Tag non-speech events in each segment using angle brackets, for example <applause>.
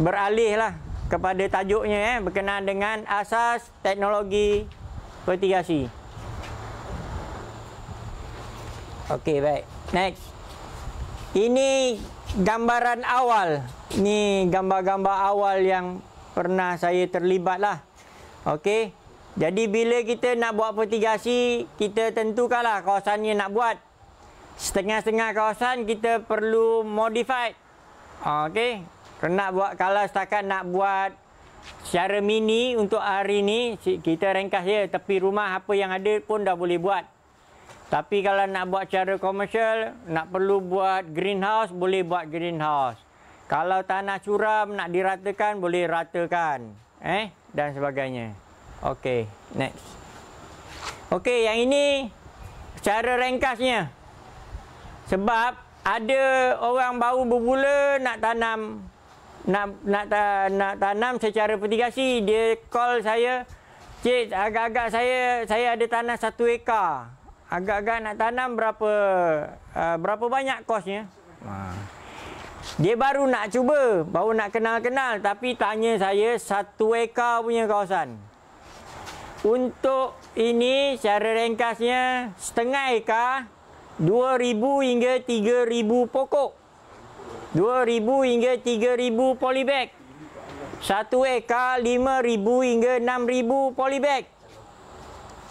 beralihlah kepada tajuknya eh berkenaan dengan asas teknologi fertigasi. Okey baik. Next. Ini gambaran awal. Ini gambar-gambar awal yang pernah saya terlibatlah. Okey. Jadi bila kita nak buat fertigasi, kita tentukanlah kawasan yang nak buat. Setengah-setengah kawasan kita perlu modify. Okey. Kalau nak buat kalau setakat nak buat secara mini untuk hari ni kita ringkas dia tepi rumah apa yang ada pun dah boleh buat. Tapi kalau nak buat cara komersial, nak perlu buat greenhouse, boleh buat greenhouse. Kalau tanah curam nak diratakan, boleh ratakan. Eh dan sebagainya. Okey, next. Okey, yang ini cara ringkasnya. Sebab ada orang baru berbula nak tanam nak nak nak tanam secara petigasi dia call saya cik agak-agak saya saya ada tanah satu ekar agak-agak nak tanam berapa uh, berapa banyak kosnya dia baru nak cuba baru nak kenal-kenal tapi tanya saya satu ekar punya kawasan untuk ini secara ringkasnya setengah ekar 2000 hingga 3000 pokok 2000 hingga 3000 polybag. 1 ekar 5000 hingga 6000 polybag.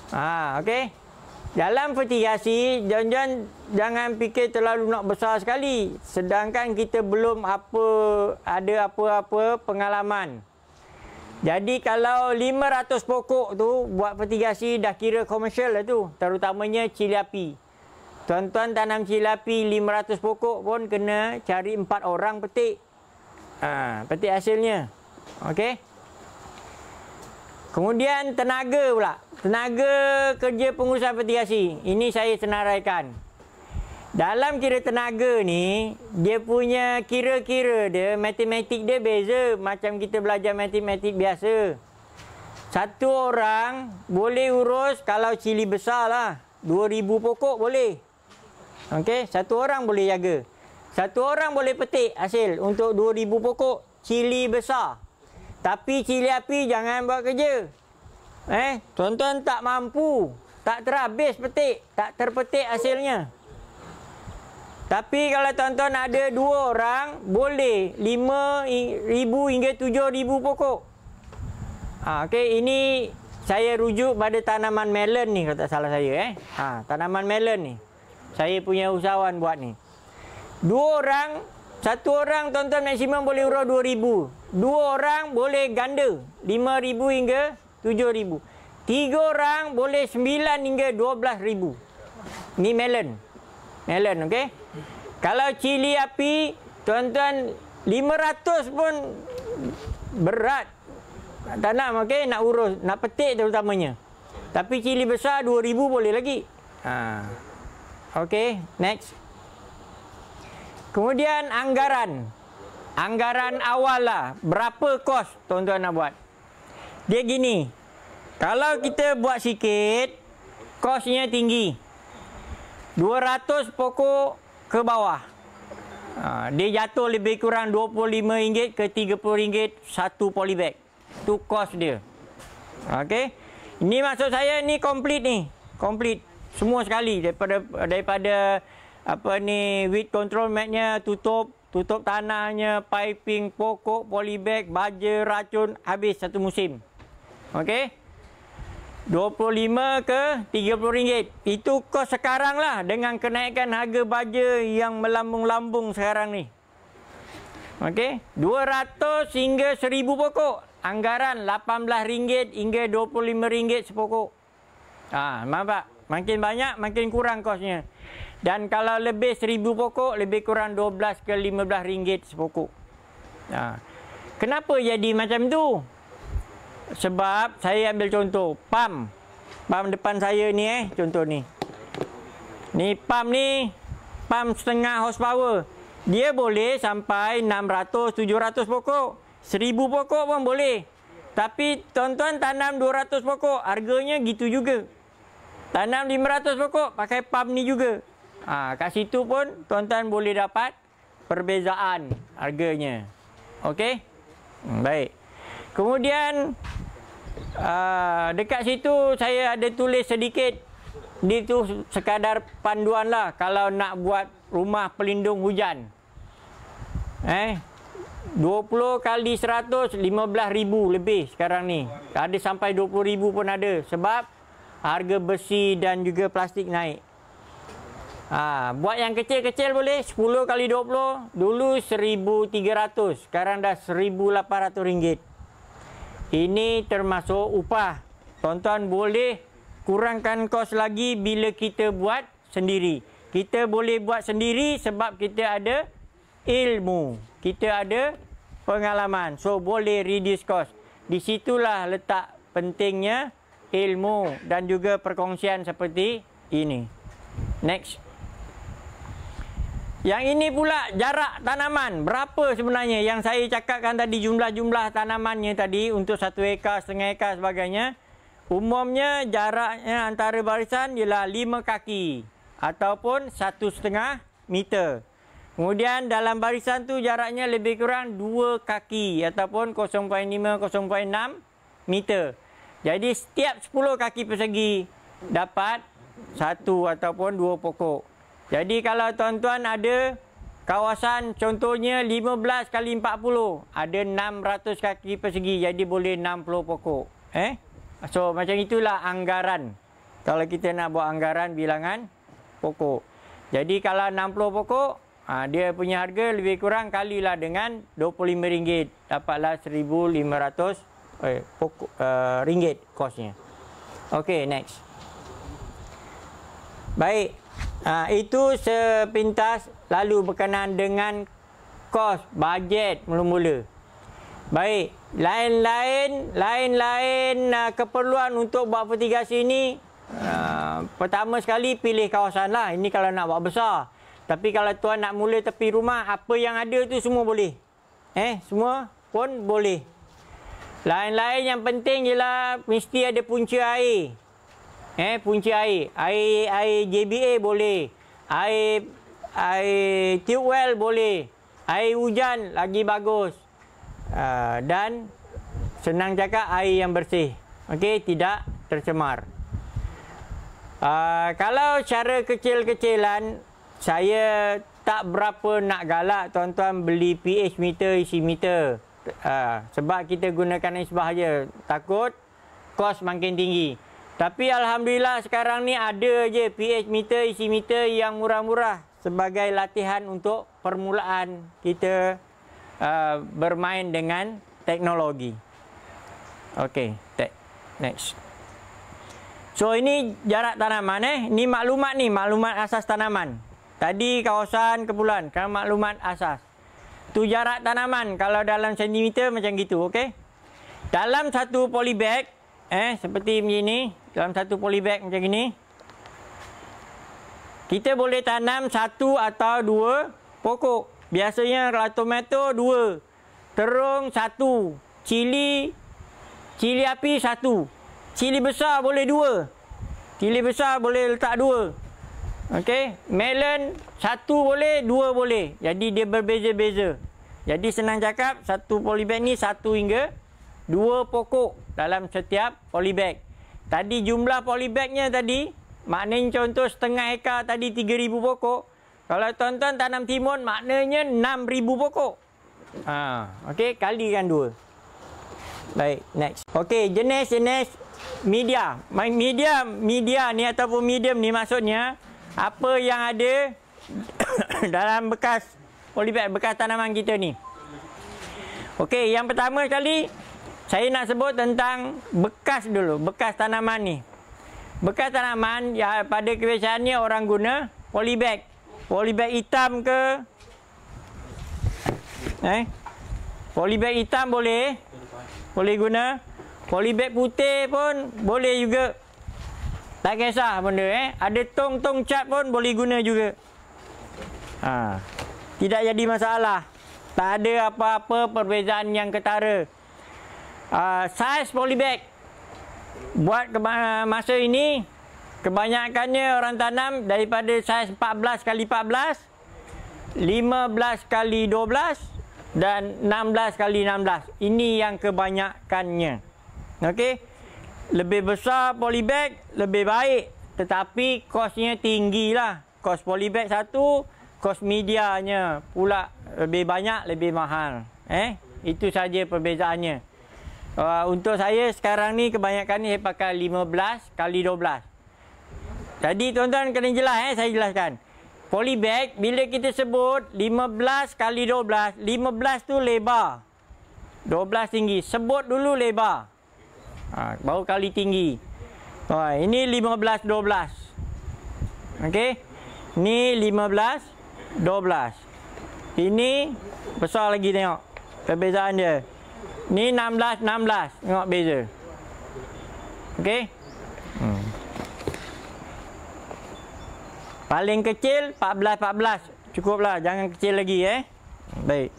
Ah, ha, okey. Dalam fertigasi, jangan jangan fikir terlalu nak besar sekali. Sedangkan kita belum apa ada apa-apa pengalaman. Jadi kalau 500 pokok tu buat fertigasi dah kira komersial lah tu, terutamanya cili api. Tuan-tuan tanam cilapi 500 pokok pun kena cari 4 orang petik. Ha, petik hasilnya. Okey. Kemudian tenaga pula. Tenaga kerja pengurusan petigasi. Ini saya senaraikan. Dalam kira tenaga ni, dia punya kira-kira dia, matematik dia beza macam kita belajar matematik biasa. Satu orang boleh urus kalau cili besar lah. 2,000 pokok boleh. Okey, satu orang boleh jaga. Satu orang boleh petik hasil untuk 2,000 pokok cili besar. Tapi cili api jangan buat kerja. Eh, tuan-tuan tak mampu. Tak terhabis petik. Tak terpetik hasilnya. Tapi kalau tuan-tuan ada dua orang, boleh 5,000 hingga 7,000 pokok. Ha, Okey, ini saya rujuk pada tanaman melon ni kalau tak salah saya. Eh. Ha, tanaman melon ni. Saya punya usahawan buat ni. Dua orang, satu orang tuan-tuan maksimum boleh urut dua ribu. Dua orang boleh ganda. Lima ribu hingga tujuh ribu. Tiga orang boleh sembilan hingga dua belas ribu. Ni melon. Melon, okey? Kalau cili api, tuan-tuan, lima ratus pun berat. tanam nak, okey? Nak urus. Nak petik terutamanya. Tapi cili besar, dua ribu boleh lagi. Haa. Okey, next. Kemudian anggaran. Anggaran awal lah. Berapa kos tuan-tuan nak buat? Dia gini. Kalau kita buat sikit, kosnya tinggi. 200 pokok ke bawah. Ha, dia jatuh lebih kurang RM25 ke RM30 satu polybag. Itu kos dia. Okey. Ini maksud saya ni komplit ni. Komplit semua sekali daripada daripada apa ni weed control matnya tutup tutup tanahnya piping pokok polybag baja racun habis satu musim okey 25 ke 30 ringgit itu kos sekarang lah dengan kenaikan harga baja yang melambung-lambung sekarang ni okey 200 hingga 1000 pokok anggaran 18 ringgit hingga 25 ringgit sepokok ah ha, pak? Makin banyak, makin kurang kosnya. Dan kalau lebih seribu pokok, lebih kurang dua belas ke lima belas ringgit sepokok. Ha. Kenapa jadi macam tu? Sebab saya ambil contoh, pam. Pam depan saya ni eh, contoh ni. Ni pam ni, pam setengah horsepower. Dia boleh sampai enam ratus tujuh ratus pokok. seribu pokok pun boleh. Tapi tuan-tuan tanam 200 pokok, harganya gitu juga. Tanam 500 pokok pakai pam ni juga. Ha, kat situ pun tuan-tuan boleh dapat perbezaan harganya. Okey? Hmm, baik. Kemudian uh, dekat situ saya ada tulis sedikit. Dia tu sekadar panduan lah kalau nak buat rumah pelindung hujan. Eh? 20 kali 100, 15 ribu lebih sekarang ni. Ada sampai 20 ribu pun ada. Sebab harga besi dan juga plastik naik. Ha, buat yang kecil-kecil boleh 10 kali 20 dulu 1300 sekarang dah 1800 ringgit. Ini termasuk upah. Tuan-tuan boleh kurangkan kos lagi bila kita buat sendiri. Kita boleh buat sendiri sebab kita ada ilmu. Kita ada pengalaman. So boleh reduce kos. Di situlah letak pentingnya ilmu dan juga perkongsian seperti ini. Next. Yang ini pula jarak tanaman. Berapa sebenarnya yang saya cakapkan tadi jumlah-jumlah tanamannya tadi untuk satu ekar, setengah ekar sebagainya. Umumnya jaraknya antara barisan ialah lima kaki ataupun satu setengah meter. Kemudian dalam barisan tu jaraknya lebih kurang dua kaki ataupun 0.5-0.6 meter. Jadi setiap 10 kaki persegi dapat satu ataupun dua pokok. Jadi kalau tuan-tuan ada kawasan contohnya 15 kali 40, ada 600 kaki persegi. Jadi boleh 60 pokok. Eh, So macam itulah anggaran. Kalau kita nak buat anggaran bilangan pokok. Jadi kalau 60 pokok, ha, dia punya harga lebih kurang kalilah dengan RM25. Dapatlah RM1,500 eh, pokok, uh, ringgit kosnya. Okey, next. Baik. Ha, itu sepintas lalu berkenaan dengan kos, bajet mula-mula. Baik, lain-lain lain-lain uh, keperluan untuk buat fertigasi ini uh, pertama sekali pilih kawasan lah. Ini kalau nak buat besar. Tapi kalau tuan nak mula tepi rumah, apa yang ada tu semua boleh. Eh, semua pun boleh. Lain-lain yang penting ialah mesti ada punca air. Eh, punca air. Air air JBA boleh. Air air tube well boleh. Air hujan lagi bagus. Uh, dan senang cakap air yang bersih. Okey, tidak tercemar. Uh, kalau cara kecil-kecilan, saya tak berapa nak galak tuan-tuan beli pH meter, isi meter uh, sebab kita gunakan isbah aja takut kos makin tinggi tapi alhamdulillah sekarang ni ada je pH meter isi meter yang murah-murah sebagai latihan untuk permulaan kita uh, bermain dengan teknologi okey next so ini jarak tanaman eh ni maklumat ni maklumat asas tanaman tadi kawasan kepulan sekarang maklumat asas tu jarak tanaman kalau dalam sentimeter macam gitu okey dalam satu polybag eh seperti macam dalam satu polybag macam gini kita boleh tanam satu atau dua pokok biasanya kalau tomato dua terung satu cili cili api satu cili besar boleh dua cili besar boleh letak dua Okey, melon satu boleh, dua boleh. Jadi dia berbeza-beza. Jadi senang cakap, satu polybag ni satu hingga dua pokok dalam setiap polybag. Tadi jumlah polybagnya tadi, maknanya contoh setengah hekar tadi 3,000 pokok. Kalau tuan-tuan tanam timun, maknanya 6,000 pokok. Ha. Okey, kalikan dua. Baik, next. Okey, jenis-jenis media. Media media ni ataupun medium ni maksudnya, apa yang ada <coughs> dalam bekas polybag bekas tanaman kita ni. Okey, yang pertama sekali saya nak sebut tentang bekas dulu, bekas tanaman ni. Bekas tanaman ya pada kebiasaannya orang guna polybag. Polybag hitam ke? Eh? Polybag hitam boleh. Boleh guna. Polybag putih pun boleh juga. Tak kisah benda eh. Ada tong-tong cat pun boleh guna juga. Ha. Tidak jadi masalah. Tak ada apa-apa perbezaan yang ketara. Uh, ha, size polybag. Buat keba- masa ini, kebanyakannya orang tanam daripada saiz 14 kali 14, 15 kali 12 dan 16 kali 16. Ini yang kebanyakannya. Okey lebih besar polybag lebih baik tetapi kosnya tinggilah kos polybag satu kos medianya pula lebih banyak lebih mahal eh itu saja perbezaannya uh, untuk saya sekarang ni kebanyakan ni saya pakai 15 kali 12 jadi tuan-tuan kena jelas eh saya jelaskan polybag bila kita sebut 15 kali 12 15 tu lebar 12 tinggi sebut dulu lebar Ha, baru kali tinggi. Ha, ini 15-12. Okey. Ini 15-12. Ini besar lagi tengok. Perbezaan dia. Ini 16-16. Tengok beza. Okey. Hmm. Paling kecil 14-14. Cukuplah. Jangan kecil lagi eh. Baik.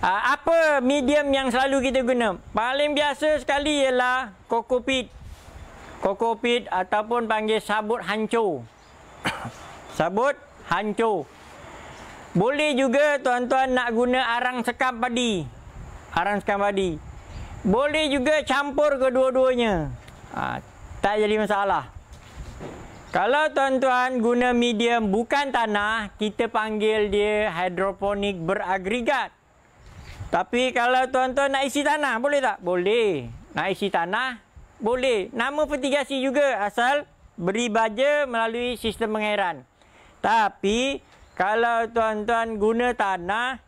Ah, apa medium yang selalu kita guna? Paling biasa sekali ialah kokopit. Kokopit ataupun panggil sabut hancur. <coughs> sabut hancur. Boleh juga tuan-tuan nak guna arang sekam padi. Arang sekam padi. Boleh juga campur kedua-duanya. Ha, tak jadi masalah. Kalau tuan-tuan guna medium bukan tanah, kita panggil dia hidroponik beragregat. Tapi kalau tuan-tuan nak isi tanah, boleh tak? Boleh. Nak isi tanah, boleh. Nama fertigasi juga asal beri baja melalui sistem pengairan. Tapi kalau tuan-tuan guna tanah,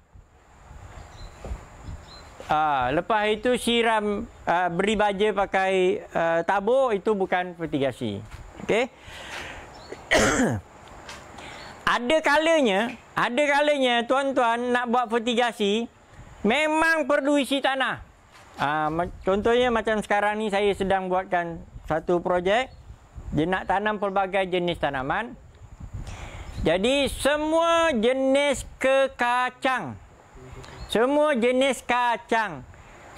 aa, ah, lepas itu siram aa, ah, beri baja pakai aa, ah, tabur, itu bukan fertigasi. Okey? <coughs> ada kalanya, ada kalanya tuan-tuan nak buat fertigasi, memang perlu isi tanah. Ha, contohnya macam sekarang ni saya sedang buatkan satu projek. Dia nak tanam pelbagai jenis tanaman. Jadi semua jenis kekacang. Semua jenis kacang.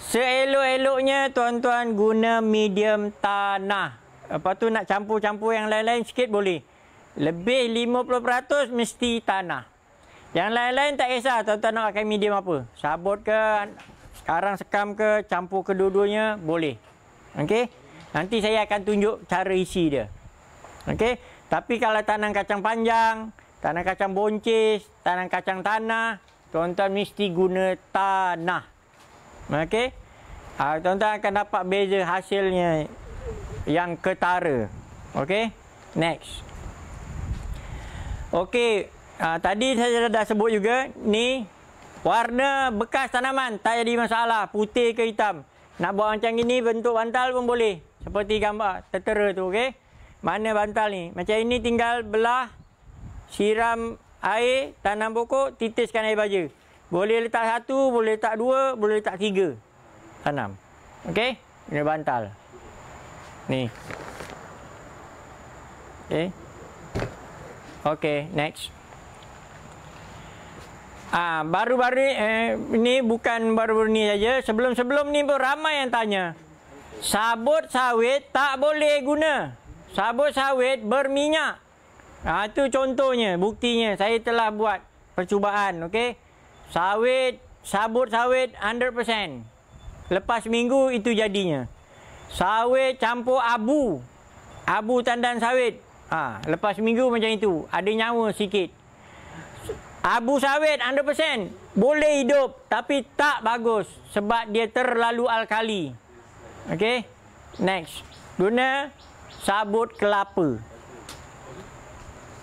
Seelok-eloknya tuan-tuan guna medium tanah. Apa tu nak campur-campur yang lain-lain sikit boleh. Lebih 50% mesti tanah. Yang lain-lain tak kisah tuan-tuan nak pakai medium apa. Sabut ke, karang sekam ke, campur kedua-duanya boleh. Okey. Nanti saya akan tunjuk cara isi dia. Okey. Tapi kalau tanam kacang panjang, tanam kacang boncis, tanam kacang tanah, tuan-tuan mesti guna tanah. Okey. Ah, tuan-tuan akan dapat beza hasilnya yang ketara. Okey. Next. Okey uh, tadi saya dah, dah sebut juga ni warna bekas tanaman tak jadi masalah putih ke hitam nak buat macam ini bentuk bantal pun boleh seperti gambar tertera tu okey mana bantal ni macam ini tinggal belah siram air tanam pokok titiskan air baja boleh letak satu boleh letak dua boleh letak tiga tanam okey ini bantal ni okey okey next Ah, baru-baru eh, ni eh, ini bukan baru-baru ni saja. Sebelum-sebelum ni pun ramai yang tanya. Sabut sawit tak boleh guna. Sabut sawit berminyak. Ah, itu contohnya, buktinya saya telah buat percubaan, okay Sawit, sabut sawit 100%. Lepas minggu itu jadinya. Sawit campur abu. Abu tandan sawit. ha, lepas minggu macam itu. Ada nyawa sikit. Abu sawit 100% boleh hidup tapi tak bagus sebab dia terlalu alkali. Okey. Next. Guna sabut kelapa.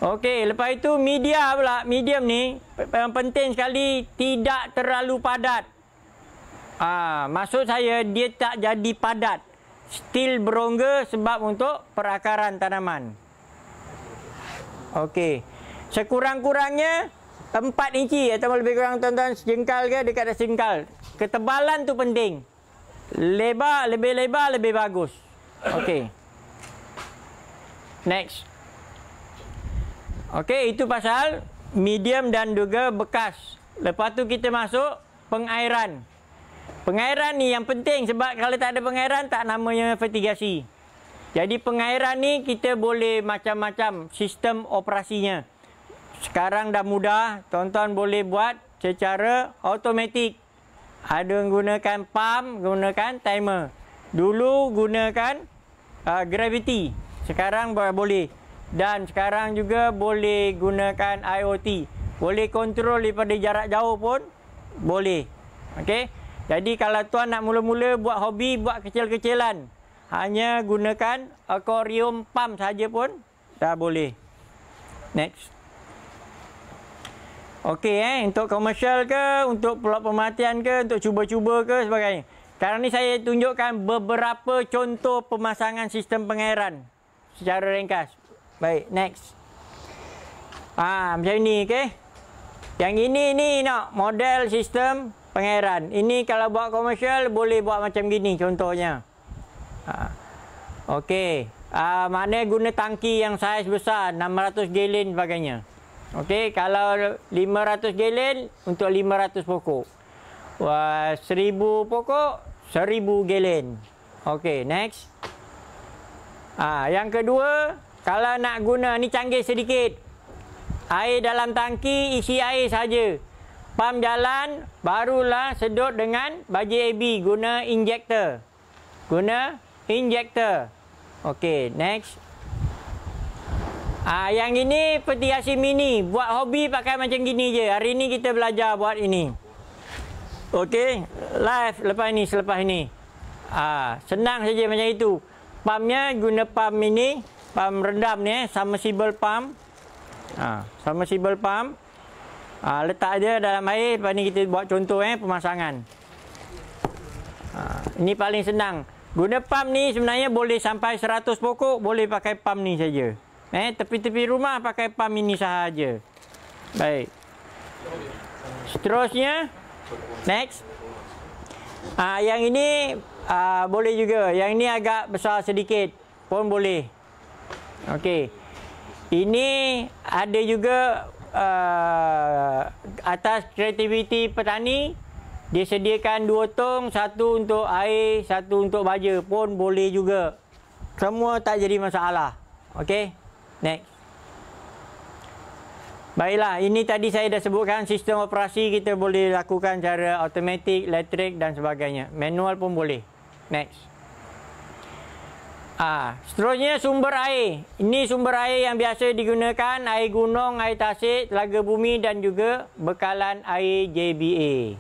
Okey, lepas itu media pula. Medium ni yang penting sekali tidak terlalu padat. Ah, maksud saya dia tak jadi padat. Still berongga sebab untuk perakaran tanaman. Okey. Sekurang-kurangnya 4 inci atau lebih kurang tuan-tuan sejengkal ke dekat dah sejengkal. Ketebalan tu penting. Lebar, lebih lebar lebih bagus. Okey. Next. Okey, itu pasal medium dan juga bekas. Lepas tu kita masuk pengairan. Pengairan ni yang penting sebab kalau tak ada pengairan tak namanya fertigasi. Jadi pengairan ni kita boleh macam-macam sistem operasinya sekarang dah mudah, tuan-tuan boleh buat secara automatik. Ada gunakan pump, gunakan timer. Dulu gunakan uh, gravity. Sekarang boleh. Dan sekarang juga boleh gunakan IoT. Boleh kontrol daripada jarak jauh pun boleh. Okey. Jadi kalau tuan nak mula-mula buat hobi, buat kecil-kecilan. Hanya gunakan aquarium pump saja pun dah boleh. Next. Okey eh, untuk komersial ke, untuk pelat pematian ke, untuk cuba-cuba ke sebagainya. Sekarang ni saya tunjukkan beberapa contoh pemasangan sistem pengairan secara ringkas. Baik, next. Ah, macam ni, okey. Yang ini ni nak model sistem pengairan. Ini kalau buat komersial boleh buat macam gini contohnya. Ah. Okey. Ah, mana guna tangki yang saiz besar 600 gallon sebagainya. Okey, kalau 500 gelen untuk 500 pokok. Wah, 1000 pokok, 1000 gelen. Okey, next. Ah, yang kedua, kalau nak guna ni canggih sedikit. Air dalam tangki isi air saja. Pam jalan barulah sedut dengan baji AB guna injektor. Guna injektor. Okey, next. Ah yang ini peti hasil mini buat hobi pakai macam gini je. Hari ini kita belajar buat ini. Okey, live lepas ini selepas ini. Ah senang saja macam itu. Pamnya guna pam mini, pam rendam ni eh, sibel pam, Ah sibel pam. Ah letak aja dalam air, lepas ni kita buat contoh eh pemasangan. Ah ini paling senang. Guna pam ni sebenarnya boleh sampai 100 pokok, boleh pakai pam ni saja. Eh, tepi-tepi rumah pakai pam ini sahaja. Baik. Seterusnya. Next. Ah, yang ini ah, boleh juga. Yang ini agak besar sedikit pun boleh. Okey. Ini ada juga ah, atas kreativiti petani. Dia sediakan dua tong. Satu untuk air, satu untuk baja pun boleh juga. Semua tak jadi masalah. Okey. Next. Baiklah, ini tadi saya dah sebutkan sistem operasi kita boleh lakukan cara automatic, electric dan sebagainya. Manual pun boleh. Next. Ah, seterusnya sumber air. Ini sumber air yang biasa digunakan, air gunung, air tasik, telaga bumi dan juga bekalan air JBA.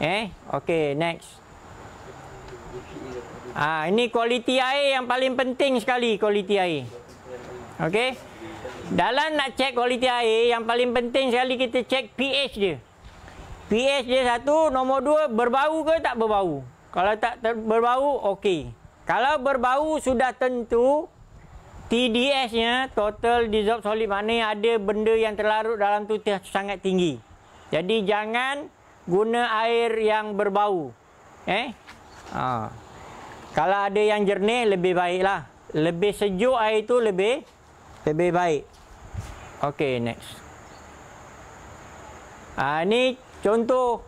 Eh, okey, next. Ah, ini kualiti air yang paling penting sekali, kualiti air. Okey. Dalam nak check kualiti air, yang paling penting sekali kita check pH dia. pH dia satu, nombor dua, berbau ke tak berbau? Kalau tak berbau, okey. Kalau berbau sudah tentu, TDS-nya, total dissolved solid, mana ada benda yang terlarut dalam tu sangat tinggi. Jadi jangan guna air yang berbau. Eh? Ha. Kalau ada yang jernih, lebih baiklah. Lebih sejuk air itu, lebih lebih baik. Okey, next. Ah ha, ni contoh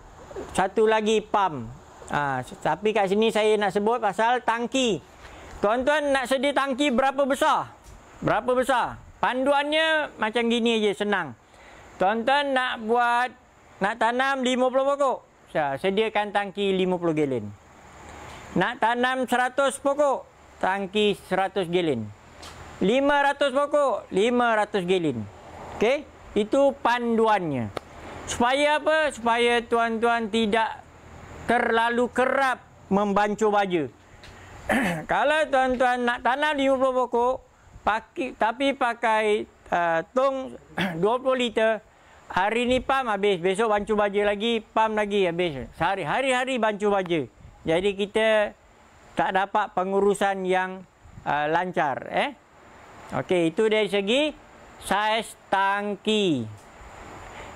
satu lagi pam. Ah, ha, tapi kat sini saya nak sebut pasal tangki. Tuan-tuan nak sedi tangki berapa besar? Berapa besar? Panduannya macam gini aje senang. Tuan-tuan nak buat nak tanam 50 pokok. Saya sediakan tangki 50 gelen. Nak tanam 100 pokok, tangki 100 gelen. 500 pokok, 500 gelin. Okey, itu panduannya. Supaya apa? Supaya tuan-tuan tidak terlalu kerap membancu baja. <clears throat> Kalau tuan-tuan nak tanam 50 pokok, pakai, tapi pakai uh, tong 20 <clears throat> liter, hari ni pam habis, besok bancu baja lagi, pam lagi habis. Sehari Hari-hari bancu baja. Jadi kita tak dapat pengurusan yang uh, lancar. Eh? Okey, itu dari segi saiz tangki.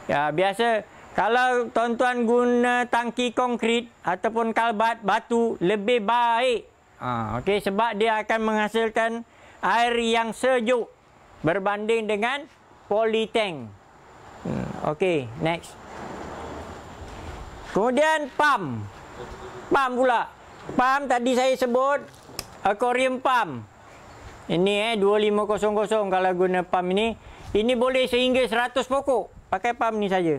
Ya, biasa kalau tuan-tuan guna tangki konkrit ataupun kalbat batu lebih baik. Ha, okey sebab dia akan menghasilkan air yang sejuk berbanding dengan polytank. Hmm, okey, next. Kemudian pump. Pump pula. Pump tadi saya sebut aquarium pump. Ini eh 2500 kalau guna pam ini. Ini boleh sehingga 100 pokok. Pakai pam ni saja.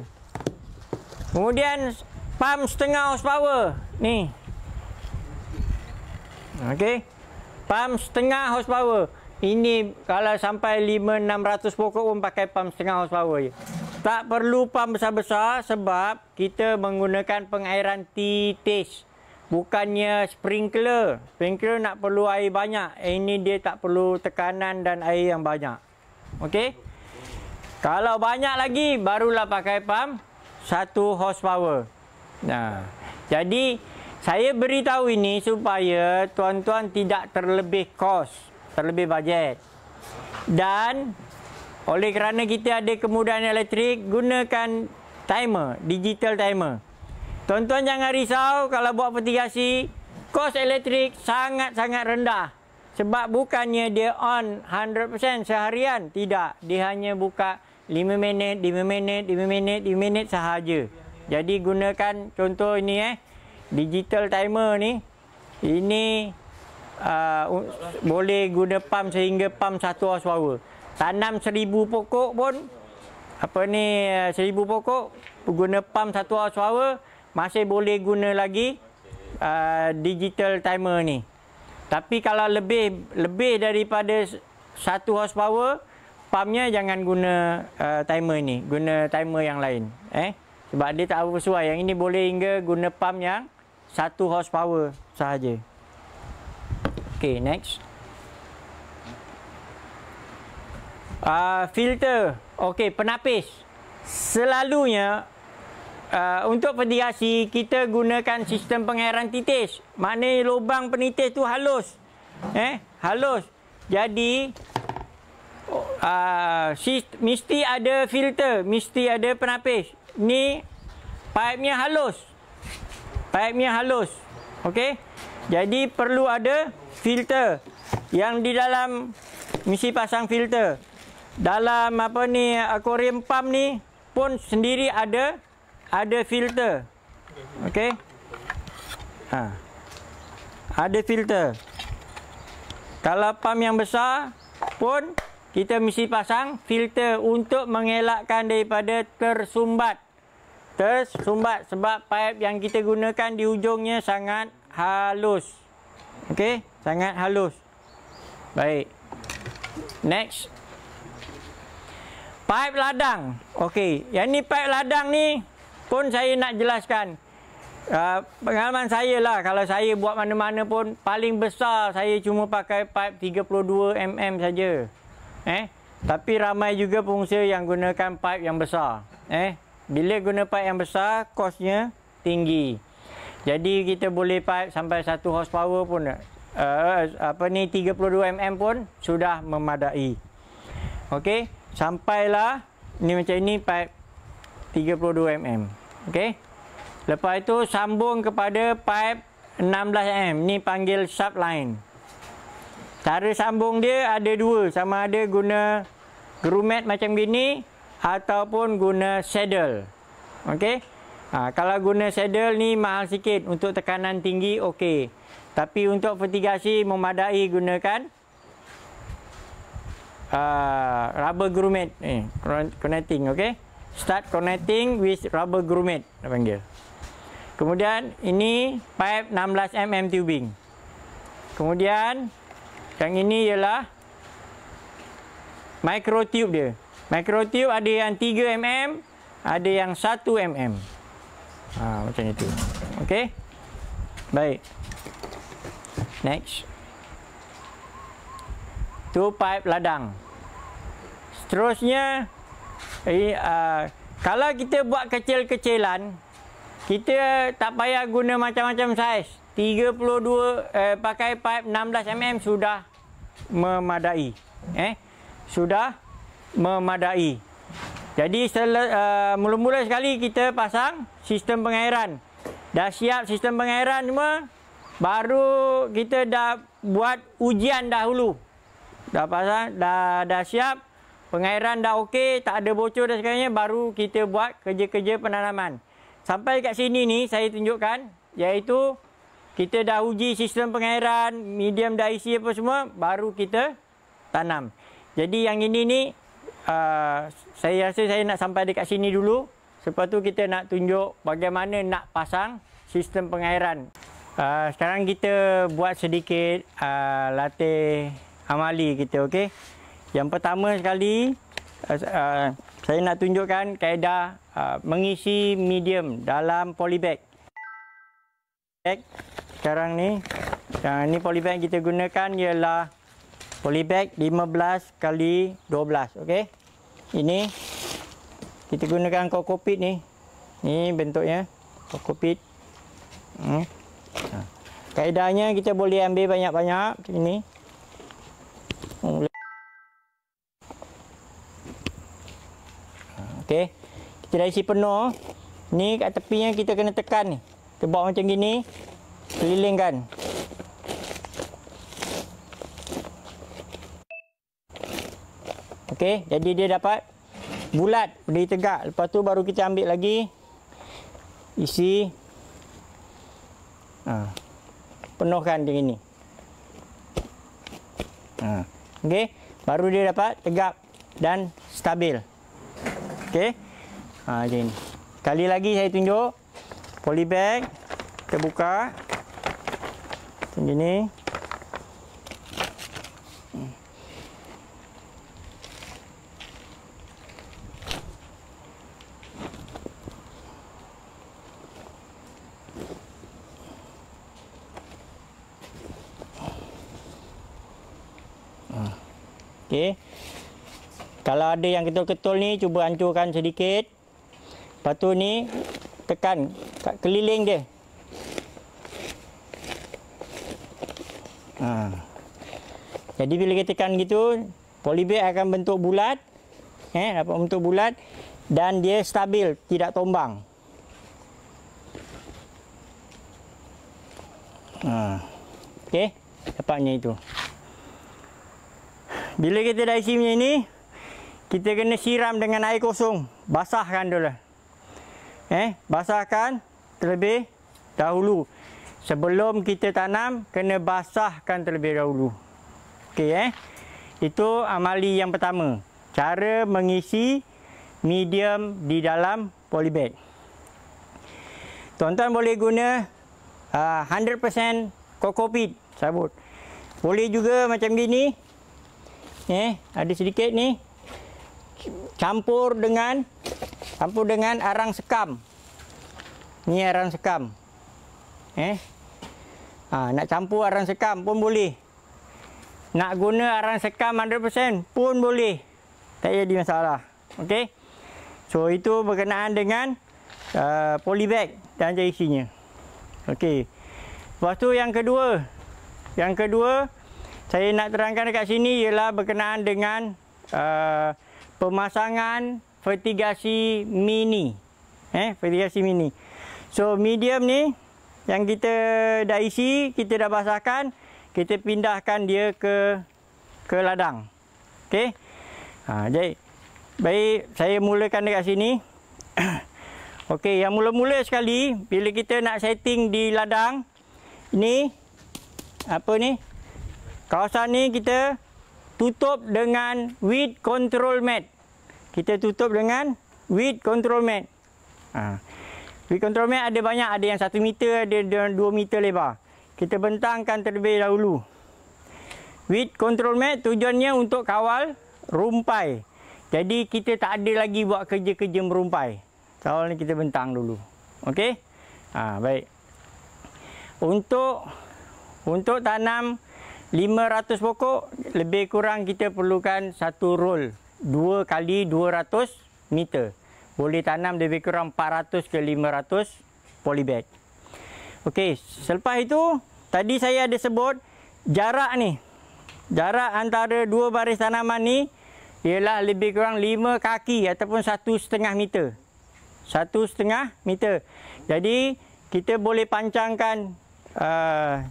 Kemudian pam setengah house power, Ni. Okey. Pam setengah house power. Ini kalau sampai 5-600 pokok pun pakai pam setengah horsepower je. Tak perlu pam besar-besar sebab kita menggunakan pengairan titis bukannya sprinkler. Sprinkler nak perlu air banyak. Eh, ini dia tak perlu tekanan dan air yang banyak. Okey? Kalau banyak lagi barulah pakai pam satu horsepower. Nah. Jadi saya beritahu ini supaya tuan-tuan tidak terlebih kos, terlebih bajet. Dan oleh kerana kita ada kemudahan elektrik, gunakan timer, digital timer. Tonton jangan risau kalau buat fertigasi. Kos elektrik sangat-sangat rendah. Sebab bukannya dia on 100% seharian. Tidak. Dia hanya buka 5 minit, 5 minit, 5 minit, 5 minit sahaja. Jadi gunakan contoh ini eh. Digital timer ni. Ini uh, boleh guna pam sehingga pam satu hour suara. Tanam 1000 pokok pun. Apa ni, 1000 uh, pokok. Guna pam satu hour suara masih boleh guna lagi okay. uh, digital timer ni. Tapi kalau lebih lebih daripada satu horsepower, pumpnya jangan guna uh, timer ni. Guna timer yang lain. Eh? Sebab dia tak sesuai. Yang ini boleh hingga guna pump yang satu horsepower sahaja. Okay, next. Uh, filter. Okay, penapis. Selalunya Uh, untuk pediasi kita gunakan sistem pengairan titis. Mana lubang penitis tu halus. Eh, halus. Jadi uh, mesti ada filter, mesti ada penapis. Ni pipe-nya halus. Pipe-nya halus. Okey. Jadi perlu ada filter yang di dalam mesti pasang filter. Dalam apa ni akuarium pam ni pun sendiri ada ada filter. Okey. Ha. Ada filter. Kalau pam yang besar pun kita mesti pasang filter untuk mengelakkan daripada tersumbat. Tersumbat sebab pipe yang kita gunakan di hujungnya sangat halus. Okey, sangat halus. Baik. Next. Pipe ladang. Okey, yang ni pipe ladang ni pun saya nak jelaskan uh, pengalaman saya lah kalau saya buat mana-mana pun paling besar saya cuma pakai pipe 32mm saja eh tapi ramai juga pengusaha yang gunakan pipe yang besar eh bila guna pipe yang besar kosnya tinggi jadi kita boleh pipe sampai 1 horsepower pun eh, uh, apa ni 32mm pun sudah memadai Okey, sampailah ni macam ni pipe 32mm. Okey. Lepas itu sambung kepada pipe 16mm. Ni panggil sub line. Cara sambung dia ada dua. Sama ada guna grommet macam gini ataupun guna saddle. Okey. Ha, kalau guna saddle ni mahal sikit untuk tekanan tinggi okey. Tapi untuk fertigasi memadai gunakan uh, rubber grommet, ni, eh, connecting okey start connecting with rubber grommet nak panggil. Kemudian ini pipe 16mm tubing. Kemudian yang ini ialah micro tube dia. Micro tube ada yang 3mm, ada yang 1mm. Ha, macam itu. Okey. Baik. Next. Tu pipe ladang. Seterusnya jadi, uh, kalau kita buat kecil-kecilan, kita tak payah guna macam-macam saiz. 32 eh, pakai pipe 16 mm sudah memadai. Eh, sudah memadai. Jadi uh, mula-mula uh, sekali kita pasang sistem pengairan. Dah siap sistem pengairan semua, baru kita dah buat ujian dahulu. Dah pasang, dah dah siap, pengairan dah okey, tak ada bocor dan sebagainya, baru kita buat kerja-kerja penanaman. Sampai kat sini ni saya tunjukkan iaitu kita dah uji sistem pengairan, medium dah isi apa semua, baru kita tanam. Jadi yang ini ni uh, saya rasa saya nak sampai dekat sini dulu. Lepas tu kita nak tunjuk bagaimana nak pasang sistem pengairan. Uh, sekarang kita buat sedikit uh, latih amali kita okey. Yang pertama sekali, uh, uh, saya nak tunjukkan kaedah uh, mengisi medium dalam polybag. Bag. Sekarang ni, yang ni polybag kita gunakan ialah polybag 15 kali 12. Okey, Ini, kita gunakan kokopit ni. Ni bentuknya, kokopit. Hmm. Ha. Kaedahnya kita boleh ambil banyak-banyak. Ini. -banyak. Okey. Kita dah isi penuh. Ni kat tepinya kita kena tekan ni. Kita buat macam gini. Kelilingkan. Okey, jadi dia dapat bulat, berdiri tegak. Lepas tu baru kita ambil lagi isi ha. penuhkan dia ini. Ha. Okey, baru dia dapat tegak dan stabil. Okey. Ha macam ni. Kali lagi saya tunjuk. Polybag. Kita buka. Macam ni. Kalau ada yang ketul-ketul ni, cuba hancurkan sedikit. Lepas tu ni, tekan kat keliling dia. Ha. Jadi bila kita tekan gitu, polybag akan bentuk bulat. Eh, dapat bentuk bulat dan dia stabil, tidak tombang. Ha. Okey, dapatnya itu. Bila kita dah isi macam ini, kita kena siram dengan air kosong. Basahkan dulu. Eh, basahkan terlebih dahulu. Sebelum kita tanam, kena basahkan terlebih dahulu. Okey eh. Itu amali yang pertama. Cara mengisi medium di dalam polybag. Tuan-tuan boleh guna uh, ah, 100% kokopit sabut. Boleh juga macam gini. Eh, ada sedikit ni campur dengan campur dengan arang sekam. Ni arang sekam. Eh. Ha, nak campur arang sekam pun boleh. Nak guna arang sekam 100% pun boleh. Tak ada masalah. Okey. So itu berkenaan dengan uh, polybag dan jari isinya. Okey. Lepas tu yang kedua. Yang kedua saya nak terangkan dekat sini ialah berkenaan dengan uh, pemasangan fertigasi mini. Eh, fertigasi mini. So medium ni yang kita dah isi, kita dah basahkan, kita pindahkan dia ke ke ladang. Okey. Ha, jadi baik saya mulakan dekat sini. <coughs> Okey, yang mula-mula sekali bila kita nak setting di ladang ni apa ni? Kawasan ni kita tutup dengan weed control mat. Kita tutup dengan weed control mat. Ha. With control mat ada banyak. Ada yang satu meter, ada dua meter lebar. Kita bentangkan terlebih dahulu. Weed control mat tujuannya untuk kawal rumpai. Jadi kita tak ada lagi buat kerja-kerja merumpai. ni kita bentang dulu. Okey? Ha, baik. Untuk untuk tanam... 500 pokok lebih kurang kita perlukan satu roll 2 kali 200 meter. Boleh tanam lebih kurang 400 ke 500 polybag. Okey, selepas itu tadi saya ada sebut jarak ni. Jarak antara dua baris tanaman ni ialah lebih kurang 5 kaki ataupun 1.5 meter. 1.5 meter. Jadi kita boleh pancangkan uh,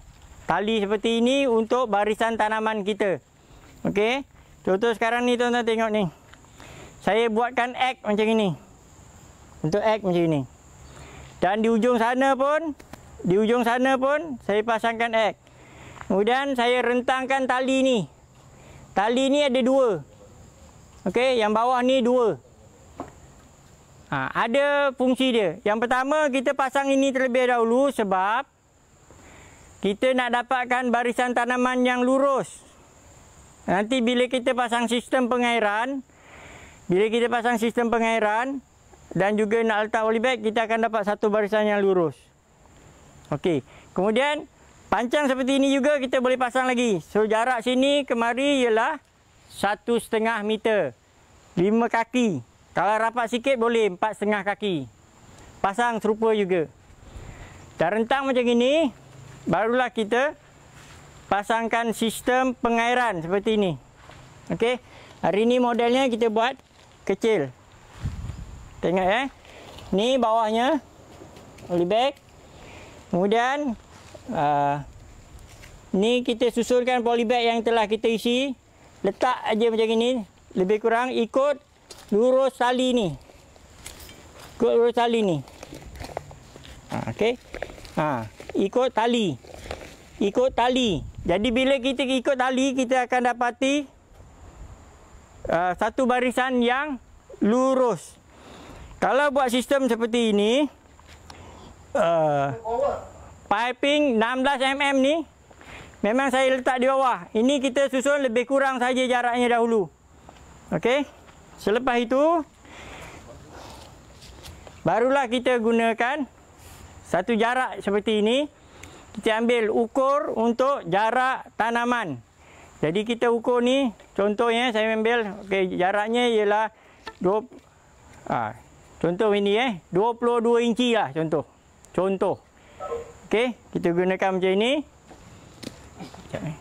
tali seperti ini untuk barisan tanaman kita. Okey. Contoh sekarang ni tuan-tuan tengok ni. Saya buatkan X macam ini. Untuk X macam ini. Dan di ujung sana pun, di ujung sana pun saya pasangkan X. Kemudian saya rentangkan tali ni. Tali ni ada dua. Okey, yang bawah ni dua. Ha, ada fungsi dia. Yang pertama kita pasang ini terlebih dahulu sebab kita nak dapatkan barisan tanaman yang lurus. Nanti bila kita pasang sistem pengairan, bila kita pasang sistem pengairan dan juga nak letak polybag, kita akan dapat satu barisan yang lurus. Okey, kemudian panjang seperti ini juga kita boleh pasang lagi. So, jarak sini kemari ialah 1.5 meter, 5 kaki. Kalau rapat sikit boleh 4.5 kaki. Pasang serupa juga. Dan rentang macam ini, barulah kita pasangkan sistem pengairan seperti ini. Okey. Hari ini modelnya kita buat kecil. Tengok eh. Ni bawahnya oli bag. Kemudian uh, ni kita susulkan poly bag yang telah kita isi. Letak aja macam ini. Lebih kurang ikut lurus tali ni. Ikut lurus tali ni. Ha, okey. Ha. Okay. ha ikut tali. Ikut tali. Jadi bila kita ikut tali, kita akan dapati uh, satu barisan yang lurus. Kalau buat sistem seperti ini, uh, piping 16mm ni memang saya letak di bawah. Ini kita susun lebih kurang saja jaraknya dahulu. Okey. Selepas itu, barulah kita gunakan satu jarak seperti ini kita ambil ukur untuk jarak tanaman. Jadi kita ukur ni contohnya saya ambil okey jaraknya ialah 2 ah contoh ini eh 22 inci lah contoh. Contoh. Okey, kita gunakan macam ini. Sekejap eh.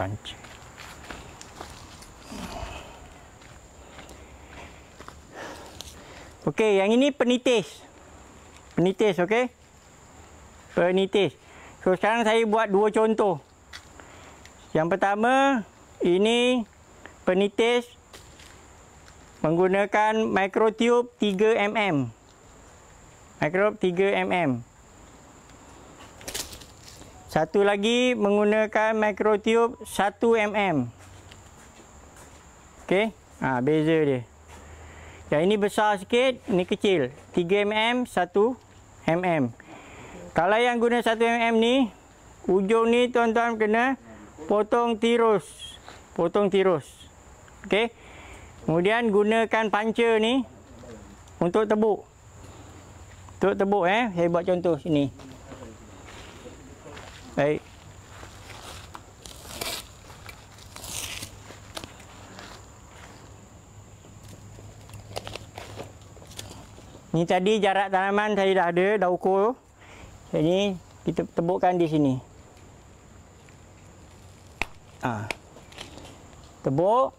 importante. Okey, yang ini penitis. Penitis, okey? Penitis. So, sekarang saya buat dua contoh. Yang pertama, ini penitis menggunakan mikrotube 3mm. Mikrotube 3mm. Satu lagi menggunakan microtube 1mm. Okey. Ha, beza dia. Yang ini besar sikit, ini kecil. 3mm, 1mm. Kalau yang guna 1mm ni, ujung ni tuan-tuan kena potong tirus. Potong tirus. Okey. Kemudian gunakan panca ni untuk tebuk. Untuk tebuk eh. Saya buat contoh sini. Ni tadi jarak tanaman saya dah ada, dah ukur. Jadi kita tebukkan di sini. Ha. Tebuk.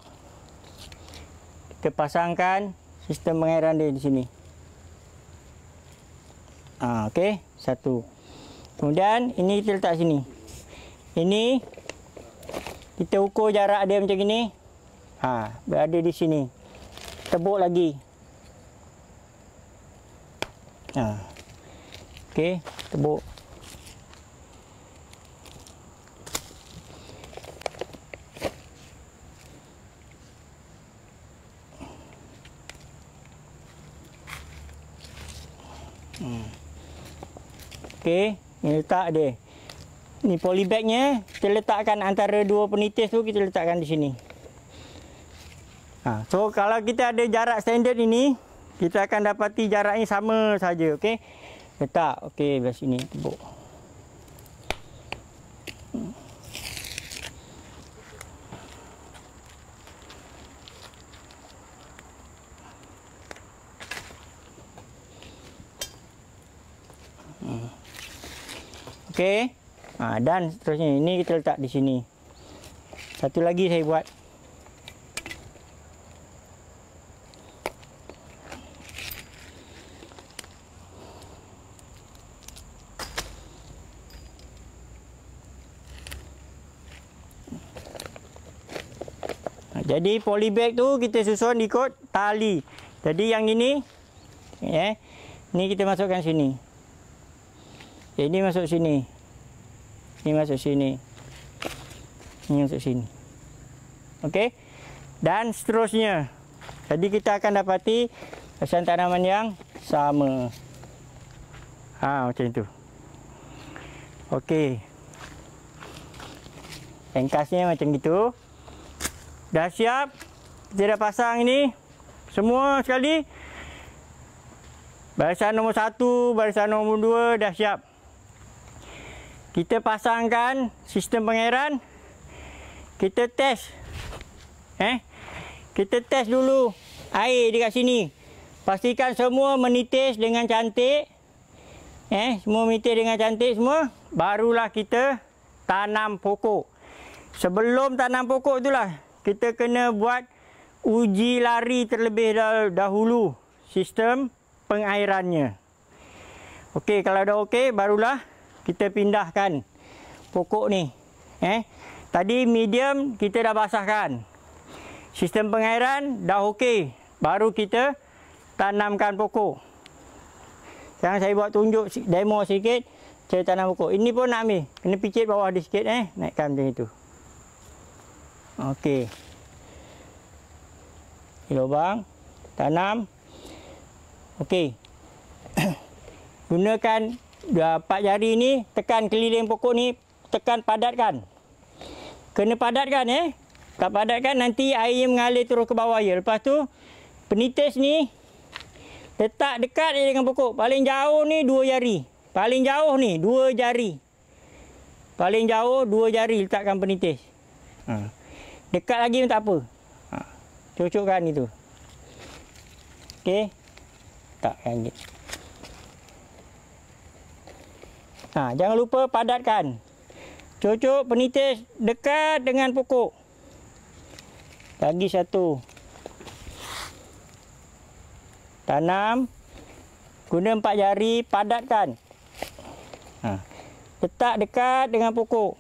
Kita pasangkan sistem pengairan dia di sini. Ha, Okey, satu. Kemudian ini kita letak sini. Ini kita ukur jarak dia macam ini. Ha, berada di sini. Tebuk lagi. Ha. Okey, tebuk. Hmm. Okey, ni letak dia. Ni polybagnya kita letakkan antara dua penitis tu kita letakkan di sini. Ha, so kalau kita ada jarak standard ini, kita akan dapati ini sama saja okey letak okey belah sini tepuk Okay, Ha, dan seterusnya ini kita letak di sini. Satu lagi saya buat. Jadi polybag tu kita susun ikut tali. Jadi yang ini eh ni kita masukkan sini. Ini eh, masuk sini. Ini masuk sini. Ini masuk sini. Okey. Dan seterusnya. Jadi kita akan dapati pasang tanaman yang sama. Ha macam itu. Okey. Engkasnya macam gitu. Dah siap. Kita dah pasang ini. Semua sekali. Barisan nombor satu, barisan nombor dua dah siap. Kita pasangkan sistem pengairan. Kita test. Eh? Kita test dulu air dekat sini. Pastikan semua menitis dengan cantik. Eh, semua menitis dengan cantik semua. Barulah kita tanam pokok. Sebelum tanam pokok itulah kita kena buat uji lari terlebih dahulu sistem pengairannya. Okey, kalau dah okey barulah kita pindahkan pokok ni. Eh, tadi medium kita dah basahkan. Sistem pengairan dah okey, baru kita tanamkan pokok. Sekarang saya buat tunjuk demo sikit saya tanam pokok. Ini pun nak ambil. Kena picit bawah dia sikit eh. Naikkan macam itu. Okey. Lubang tanam. Okey. <coughs> Gunakan dua empat jari ni tekan keliling pokok ni, tekan padatkan. Kena padatkan eh. Tak padatkan nanti airnya mengalir terus ke bawah ya. Lepas tu penitis ni letak dekat je dengan pokok. Paling jauh ni dua jari. Paling jauh ni dua jari. Paling jauh dua jari letakkan penitis. Ha. Dekat lagi pun tak apa. Ha. Cucukkan itu. Okey. Tak yang ni. Ha, jangan lupa padatkan. Cucuk penitis dekat dengan pokok. Lagi satu. Tanam. Guna empat jari padatkan. Ha. Letak dekat dengan pokok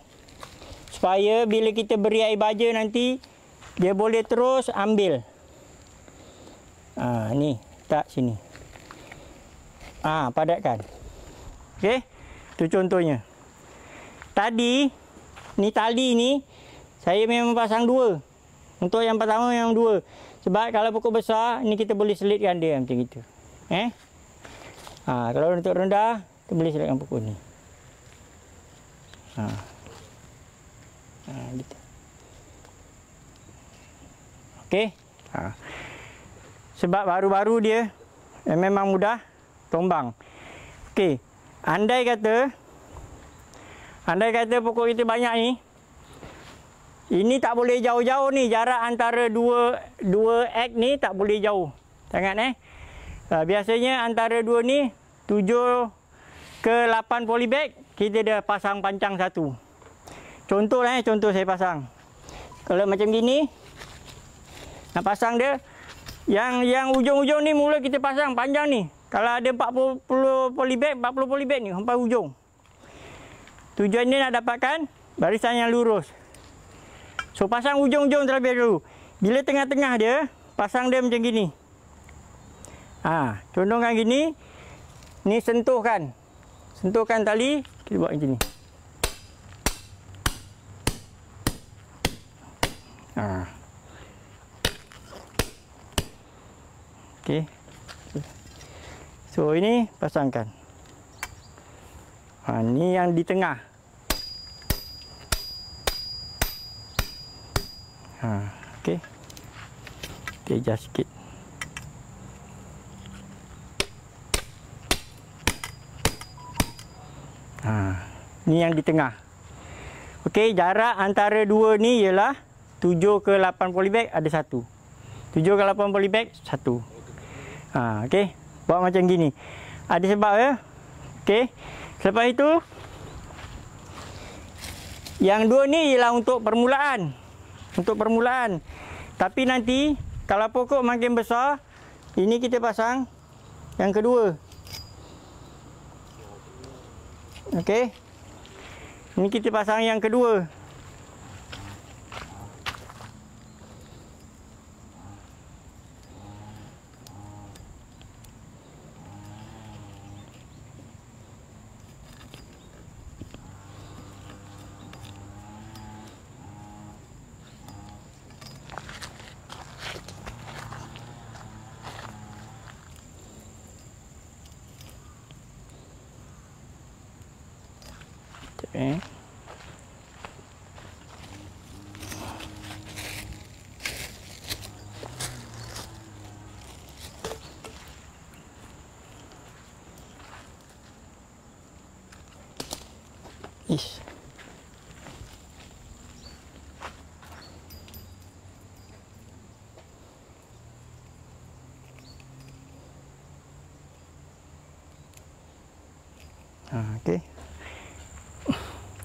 supaya bila kita beri air baja nanti dia boleh terus ambil. Ah ha, ni, tak sini. Ah ha, padatkan. Okey. Tu contohnya. Tadi ni tali ni saya memang pasang dua. Untuk yang pertama yang dua. Sebab kalau pokok besar ni kita boleh selitkan dia macam gitu. Eh? Ah ha, kalau untuk rendah kita boleh selitkan pokok ni. Ah ha. Ha Okey. Ha. Sebab baru-baru dia eh, memang mudah tombang. Okey. Andai kata andai kata pokok kita banyak ni ini tak boleh jauh-jauh ni jarak antara dua dua egg ni tak boleh jauh. Sangat eh. Ha, biasanya antara dua ni tujuh ke lapan polybag kita dah pasang pancang satu. Contoh eh, contoh saya pasang. Kalau macam gini, nak pasang dia, yang yang ujung-ujung ni mula kita pasang panjang ni. Kalau ada 40 polybag, 40 polybag ni sampai hujung. Tujuan ni nak dapatkan barisan yang lurus. So pasang ujung-ujung terlebih dulu. Bila tengah-tengah dia, pasang dia macam gini. Ha, condongkan gini. Ni sentuhkan. Sentuhkan tali. Kita buat macam ni. Ha. Okey. So ini pasangkan. Ha ni yang di tengah. Ha okey. Teja sikit. Ha ni yang di tengah. Okey, jarak antara dua ni ialah 7 ke 8 polybag ada satu. 7 ke 8 polybag satu. Ha okey. Buat macam gini. Ada sebab ya. Okey. Selepas itu yang dua ni ialah untuk permulaan. Untuk permulaan. Tapi nanti kalau pokok makin besar, ini kita pasang yang kedua. Okey. Ini kita pasang yang kedua. 예. 이씨.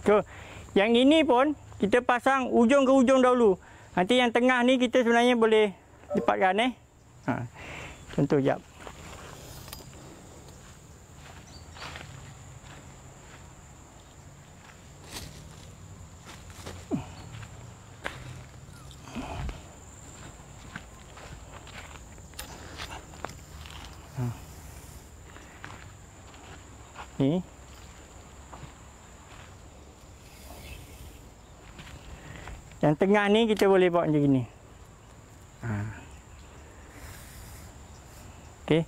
So, yang ini pun kita pasang ujung ke ujung dahulu. Nanti yang tengah ni kita sebenarnya boleh lipatkan eh. Ha. Contoh jap. Yang tengah ni kita boleh buat macam ni. Ha. Okey.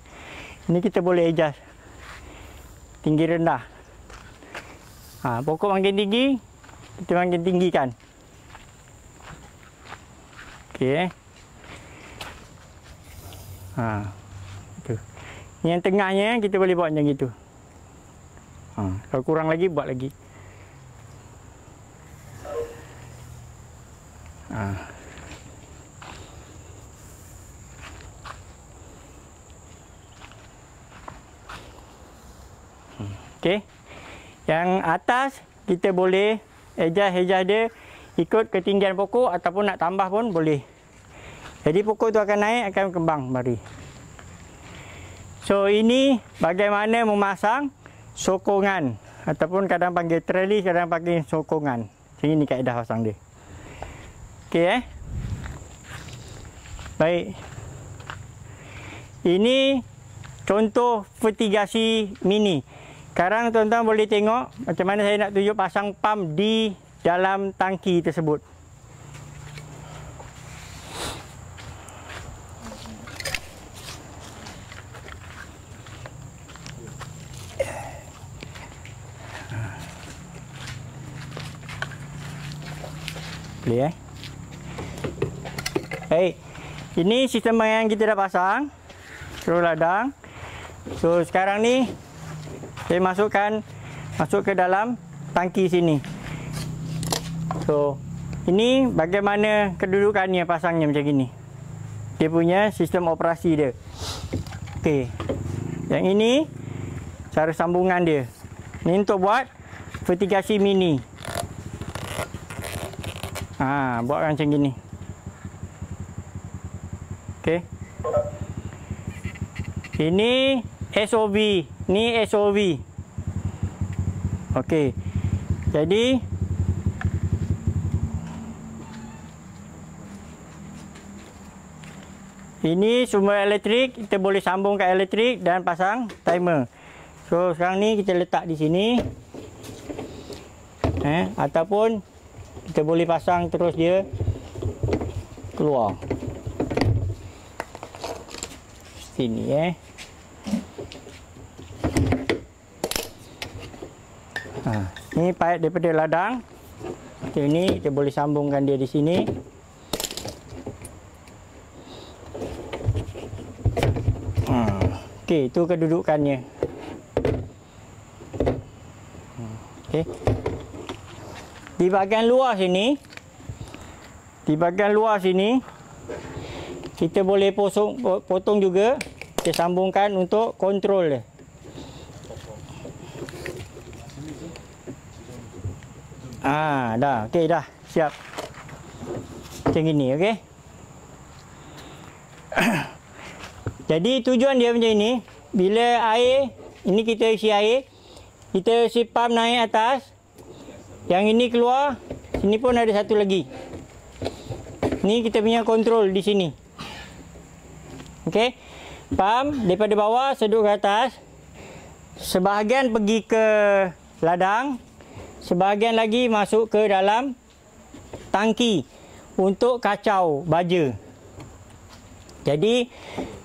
Ini kita boleh adjust tinggi rendah. Ha, pokok makin tinggi, kita makin tinggikan. Okey. Eh. Ha. tu. Yang tengahnya kita boleh buat macam gitu. Ha, kalau kurang lagi buat lagi. Yang atas kita boleh adjust-adjust dia ikut ketinggian pokok ataupun nak tambah pun boleh. Jadi pokok tu akan naik akan kembang mari. So ini bagaimana memasang sokongan ataupun kadang panggil trellis kadang panggil sokongan. Sini ni kaedah pasang dia. Okey eh. Baik. Ini contoh fertigasi mini. Sekarang tuan-tuan boleh tengok macam mana saya nak tunjuk pasang pam di dalam tangki tersebut. Boleh eh? Baik. Ini sistem yang kita dah pasang. Seluruh ladang. So sekarang ni saya masukkan masuk ke dalam tangki sini. So, ini bagaimana kedudukannya pasangnya macam gini. Dia punya sistem operasi dia. Okey. Yang ini cara sambungan dia. Ini untuk buat fertigasi mini. Ah, ha, buat macam gini. Okey. Ini SOV ni SOV Okey. Jadi Ini semua elektrik kita boleh sambung kat elektrik dan pasang timer. So sekarang ni kita letak di sini. Eh ataupun kita boleh pasang terus dia keluar. Sini eh. Ha. Ni paip daripada ladang. Okey ni kita boleh sambungkan dia di sini. Ha. Okey, itu kedudukannya. Okey. Di bahagian luar sini di bahagian luar sini kita boleh potong potong juga kita sambungkan untuk kontrol dia. Ah, dah. Okey dah. Siap. Macam gini, okey. <coughs> Jadi tujuan dia macam ini, bila air ini kita isi air, kita isi pam naik atas. Yang ini keluar, sini pun ada satu lagi. Ini kita punya kontrol di sini. Okey. Pam daripada bawah sedut ke atas. Sebahagian pergi ke ladang, sebahagian lagi masuk ke dalam tangki untuk kacau baja. Jadi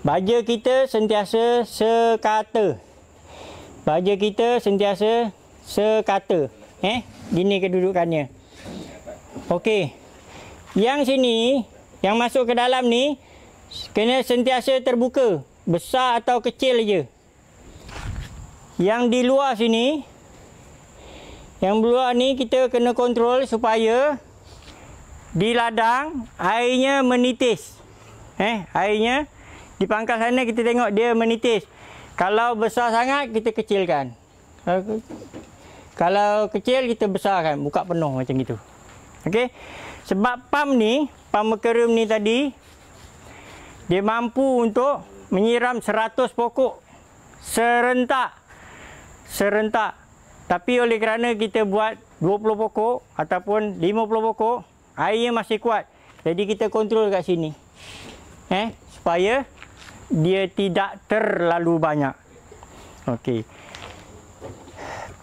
baja kita sentiasa sekata. Baja kita sentiasa sekata. Eh, gini kedudukannya. Okey. Yang sini yang masuk ke dalam ni kena sentiasa terbuka, besar atau kecil je. Yang di luar sini yang luar ni kita kena kontrol supaya di ladang airnya menitis. Eh, airnya di pangkal sana kita tengok dia menitis. Kalau besar sangat kita kecilkan. Kalau kecil kita besarkan, buka penuh macam itu. Okey. Sebab pam ni, pam mekerum ni tadi dia mampu untuk menyiram 100 pokok serentak. Serentak tapi oleh kerana kita buat 20 pokok ataupun 50 pokok, airnya masih kuat. Jadi kita kontrol kat sini. Eh, supaya dia tidak terlalu banyak. Okey.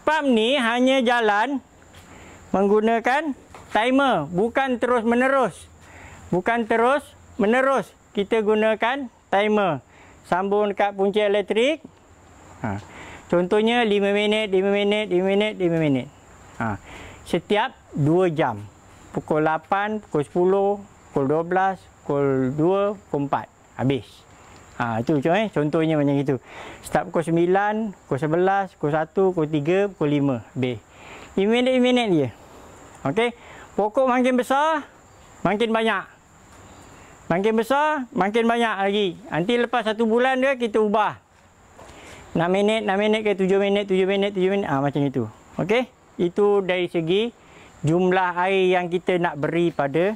pam ni hanya jalan menggunakan timer, bukan terus menerus. Bukan terus menerus. Kita gunakan timer. Sambung dekat punca elektrik. Ha. Contohnya 5 minit, 5 minit, 5 minit, 5 minit. Ha. Setiap 2 jam. Pukul 8, pukul 10, pukul 12, pukul 2, pukul 4. Habis. Ha, itu contohnya, eh, contohnya macam itu. Start pukul 9, pukul 11, pukul 1, pukul 3, pukul 5. Habis. 5 minit, 5 minit dia. Okey. Pokok makin besar, makin banyak. Makin besar, makin banyak lagi. Nanti lepas satu bulan dia, kita ubah. 6 minit, 6 minit ke tujuh minit, tujuh minit, tujuh minit. Ah ha, macam itu. Okey. Itu dari segi jumlah air yang kita nak beri pada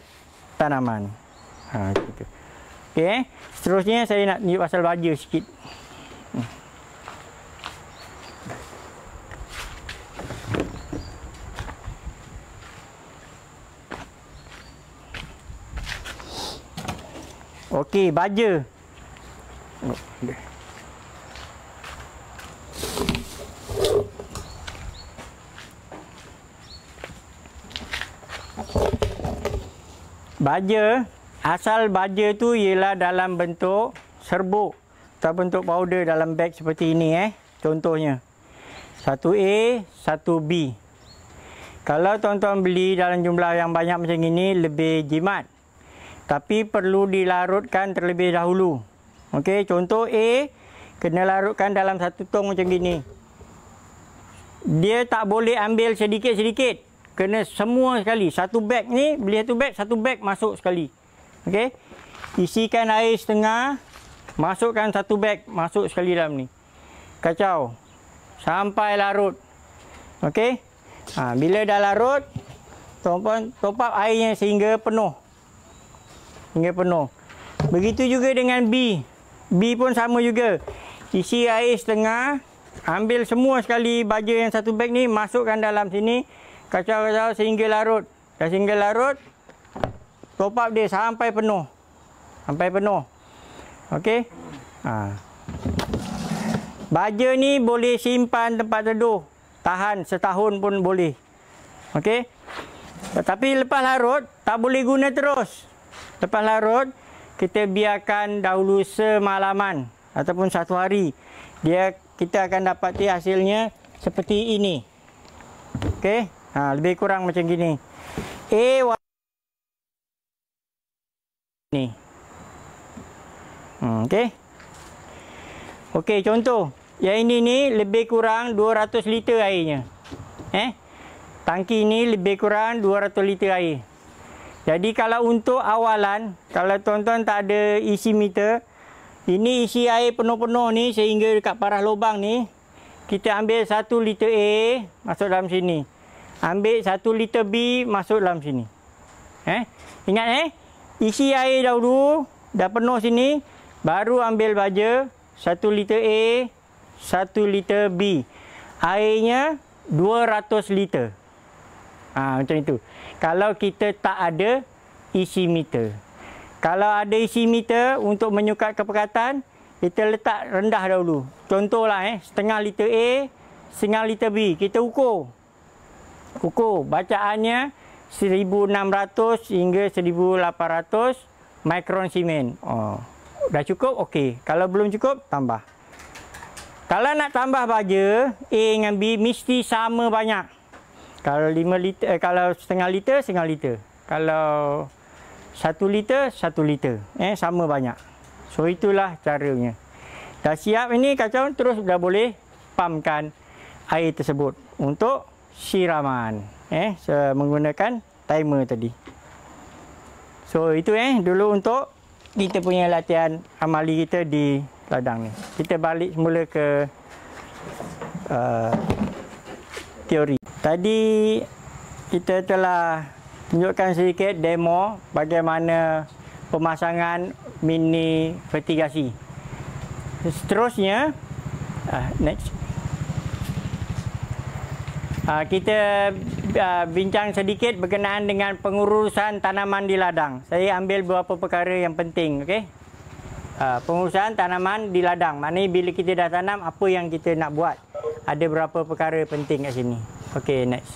tanaman. Ha gitu. Okey. Seterusnya saya nak tunjuk pasal baja sikit. Okey, baja. Okey. Baja, asal baja tu ialah dalam bentuk serbuk atau bentuk powder dalam beg seperti ini eh. Contohnya. 1A, 1B. Kalau tuan-tuan beli dalam jumlah yang banyak macam ini lebih jimat. Tapi perlu dilarutkan terlebih dahulu. Okey, contoh A kena larutkan dalam satu tong macam ini. Dia tak boleh ambil sedikit-sedikit kena semua sekali. Satu beg ni, beli satu beg, satu beg masuk sekali. Okey. Isikan air setengah, masukkan satu beg, masuk sekali dalam ni. Kacau. Sampai larut. Okey. Ha, bila dah larut, top up, airnya sehingga penuh. Sehingga penuh. Begitu juga dengan B. B pun sama juga. Isi air setengah, ambil semua sekali baja yang satu beg ni, masukkan dalam sini kacau-kacau sehingga larut. Dah sehingga larut, top up dia sampai penuh. Sampai penuh. Okey. Ha. Baja ni boleh simpan tempat teduh. Tahan setahun pun boleh. Okey. Tetapi lepas larut, tak boleh guna terus. Lepas larut, kita biarkan dahulu semalaman ataupun satu hari. Dia kita akan dapati hasilnya seperti ini. Okey. Ha, lebih kurang macam gini. A warna ni. Hmm, Okey. Okey, contoh. Yang ini ni lebih kurang 200 liter airnya. Eh? Tangki ni lebih kurang 200 liter air. Jadi kalau untuk awalan, kalau tuan-tuan tak ada isi meter, ini isi air penuh-penuh ni sehingga dekat parah lubang ni, kita ambil 1 liter air masuk dalam sini. Ambil satu liter B masuk dalam sini. Eh, ingat eh, isi air dahulu dah penuh sini, baru ambil baja satu liter A, satu liter B. Airnya 200 liter. Ha, macam itu. Kalau kita tak ada isi meter. Kalau ada isi meter untuk menyukat kepekatan, kita letak rendah dahulu. Contohlah eh, setengah liter A, setengah liter B. Kita ukur kuku. Bacaannya 1600 hingga 1800 mikron simen. Oh. Dah cukup? Okey. Kalau belum cukup, tambah. Kalau nak tambah baja, A dengan B mesti sama banyak. Kalau 5 liter, eh, kalau setengah liter, setengah liter. Kalau 1 liter, 1 liter. Eh, sama banyak. So, itulah caranya. Dah siap ini kacau, terus dah boleh pamkan air tersebut. Untuk siraman eh so, menggunakan timer tadi. So itu eh dulu untuk kita punya latihan amali kita di ladang ni. Kita balik semula ke uh, teori. Tadi kita telah tunjukkan sedikit demo bagaimana pemasangan mini fertigasi. Seterusnya uh, next Ah, kita uh, bincang sedikit berkenaan dengan pengurusan tanaman di ladang. Saya ambil beberapa perkara yang penting, okey. Uh, pengurusan tanaman di ladang. Maknanya bila kita dah tanam, apa yang kita nak buat? Ada berapa perkara penting kat sini. Okey, next.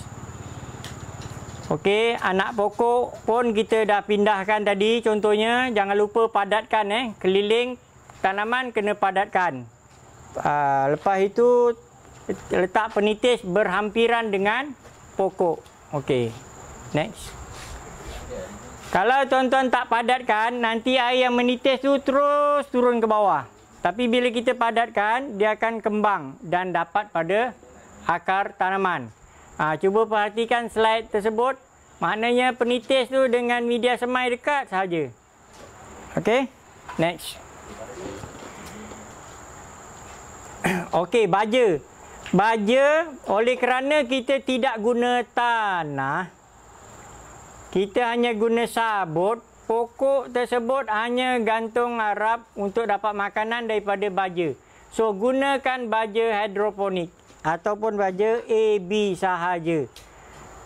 Okey, anak pokok pun kita dah pindahkan tadi. Contohnya, jangan lupa padatkan eh. Keliling tanaman kena padatkan. Uh, lepas itu, letak penitis berhampiran dengan pokok. Okey. Next. Kalau tuan-tuan tak padatkan, nanti air yang menitis tu terus turun ke bawah. Tapi bila kita padatkan, dia akan kembang dan dapat pada akar tanaman. Ha, cuba perhatikan slide tersebut. Maknanya penitis tu dengan media semai dekat sahaja. Okey. Next. <coughs> Okey, baja baja oleh kerana kita tidak guna tanah kita hanya guna sabut pokok tersebut hanya gantung harap untuk dapat makanan daripada baja so gunakan baja hidroponik ataupun baja AB sahaja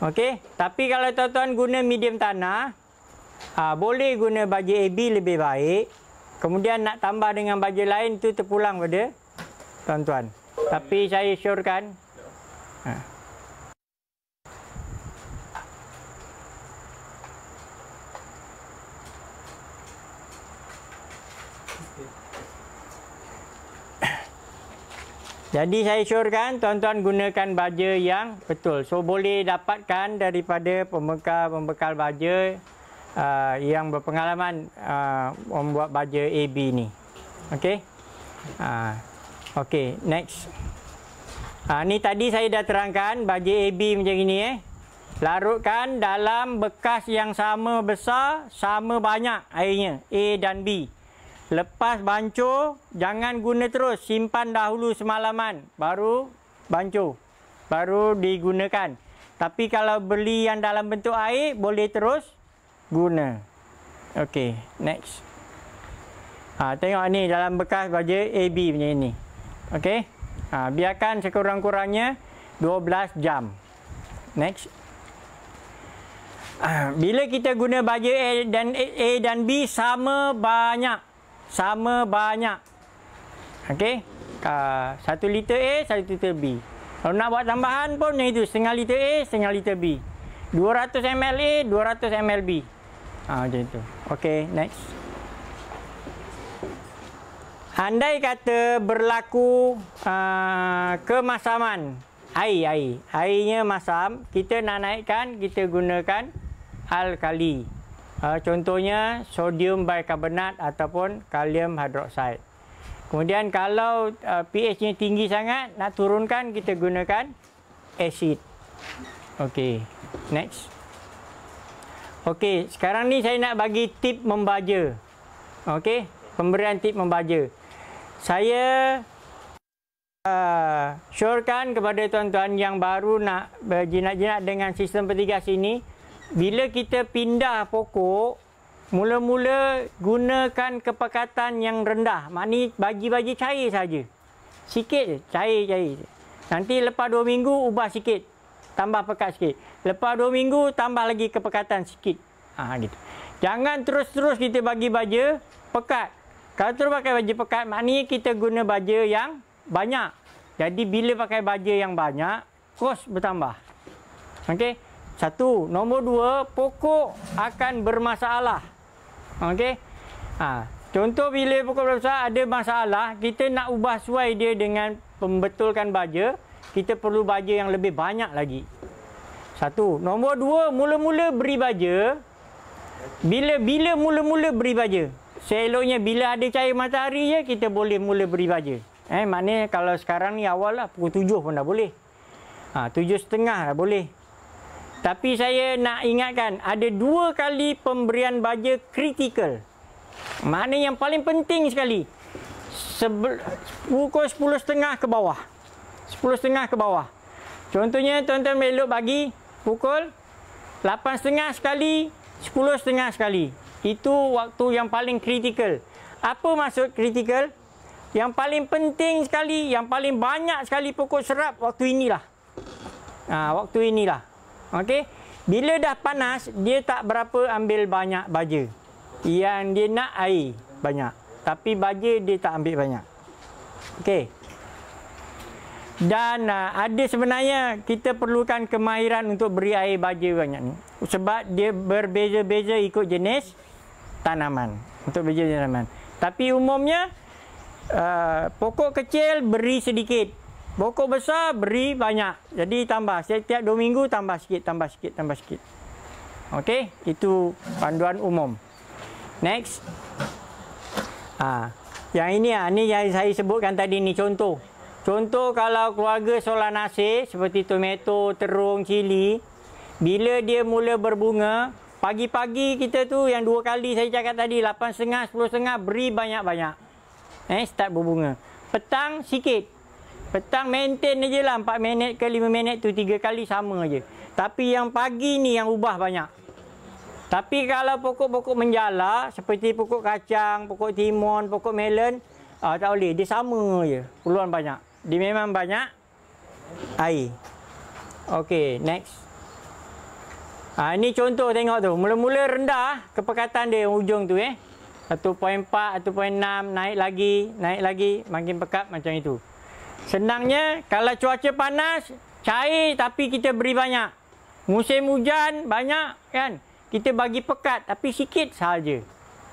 Okay, tapi kalau tuan-tuan guna medium tanah aa, ah, boleh guna baja AB lebih baik kemudian nak tambah dengan baja lain tu terpulang pada tuan-tuan tapi saya syorkan. Ha. Jadi saya syorkan tuan-tuan gunakan baja yang betul. So boleh dapatkan daripada pembekal-pembekal baja uh, yang berpengalaman uh, membuat baja AB ni. Okey? Okey. Ha. Uh. Okey, next. Ha, ni tadi saya dah terangkan baji AB macam ini eh. Larutkan dalam bekas yang sama besar, sama banyak airnya. A dan B. Lepas bancuh, jangan guna terus. Simpan dahulu semalaman. Baru bancuh. Baru digunakan. Tapi kalau beli yang dalam bentuk air, boleh terus guna. Okey, next. Ha, tengok ni dalam bekas baju AB macam ini. Okey. Ha, biarkan sekurang-kurangnya 12 jam. Next. Ha, bila kita guna baja A dan A dan B sama banyak. Sama banyak. Okey. Ha, 1 liter A, satu liter B. Kalau nak buat tambahan pun macam itu. Setengah liter A, setengah liter B. 200 ml A, 200 ml B. Ha, macam itu. Okey, next. Andai kata berlaku uh, kemasaman air, air. Airnya masam, kita nak naikkan, kita gunakan alkali. Uh, contohnya sodium bicarbonate ataupun kalium hidroksida. Kemudian kalau uh, pH-nya tinggi sangat, nak turunkan kita gunakan asid. Okey, next. Okey, sekarang ni saya nak bagi tip membaja. Okey, pemberian tip membaja saya uh, syorkan kepada tuan-tuan yang baru nak berjinak-jinak dengan sistem petigas ini bila kita pindah pokok mula-mula gunakan kepekatan yang rendah makni bagi-bagi cair saja sikit cair-cair nanti lepas dua minggu ubah sikit tambah pekat sikit lepas dua minggu tambah lagi kepekatan sikit ha, gitu. jangan terus-terus kita bagi baja pekat kalau terus pakai baju pekat, maknanya kita guna baju yang banyak. Jadi bila pakai baju yang banyak, kos bertambah. Okey. Satu, nombor dua, pokok akan bermasalah. Okey. Ha. Contoh bila pokok besar ada masalah, kita nak ubah suai dia dengan pembetulkan baju, kita perlu baju yang lebih banyak lagi. Satu, nombor dua, mula-mula beri baju, Bila bila mula-mula beri baju seloknya bila ada cahaya matahari ya kita boleh mula beri baja. Eh maknanya kalau sekarang ni awal lah pukul 7 pun dah boleh. Ah ha, 7.30 dah boleh. Tapi saya nak ingatkan ada dua kali pemberian baja kritikal. Mana yang paling penting sekali? Sebel, pukul 10.30 ke bawah. 10.30 ke bawah. Contohnya tuan-tuan elok bagi pukul 8.30 sekali, 10.30 sekali. Itu waktu yang paling kritikal. Apa maksud kritikal? Yang paling penting sekali, yang paling banyak sekali pokok serap waktu inilah. Ha, waktu inilah. Okey. Bila dah panas, dia tak berapa ambil banyak baja. Yang dia nak air banyak. Tapi baja dia tak ambil banyak. Okey. Dan uh, ada sebenarnya kita perlukan kemahiran untuk beri air baja banyak ni. Sebab dia berbeza-beza ikut jenis tanaman untuk biji tanaman. Tapi umumnya uh, pokok kecil beri sedikit, pokok besar beri banyak. Jadi tambah setiap dua minggu tambah sikit, tambah sikit, tambah sikit. Okey, itu panduan umum. Next. Ah, yang ini ah, ni yang saya sebutkan tadi ni contoh. Contoh kalau keluarga nasi seperti tomato, terung, cili, bila dia mula berbunga, Pagi-pagi kita tu yang dua kali saya cakap tadi 8.30 10.30 beri banyak-banyak. Eh start berbunga. Petang sikit. Petang maintain aje lah 4 minit ke 5 minit tu tiga kali sama aje. Tapi yang pagi ni yang ubah banyak. Tapi kalau pokok-pokok menjala seperti pokok kacang, pokok timun, pokok melon, ah tak boleh, dia sama aje. Peluang banyak. Dia memang banyak air. Okey, next. Ha, ah, ini contoh tengok tu. Mula-mula rendah kepekatan dia ujung tu eh. 1.4, 1.6, naik lagi, naik lagi, makin pekat macam itu. Senangnya, kalau cuaca panas, cair tapi kita beri banyak. Musim hujan banyak kan, kita bagi pekat tapi sikit sahaja.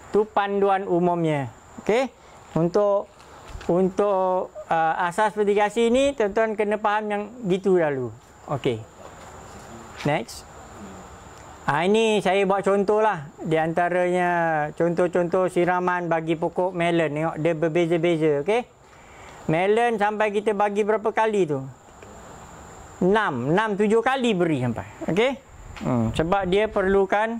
Itu panduan umumnya. Okey, untuk untuk uh, asas fertigasi ini, tuan-tuan kena faham yang gitu dahulu. Okey, next. Ha, ini saya buat contohlah di antaranya contoh-contoh siraman bagi pokok melon tengok dia berbeza-beza okay? melon sampai kita bagi berapa kali tu 6 6 7 kali beri sampai okay? hmm, sebab dia perlukan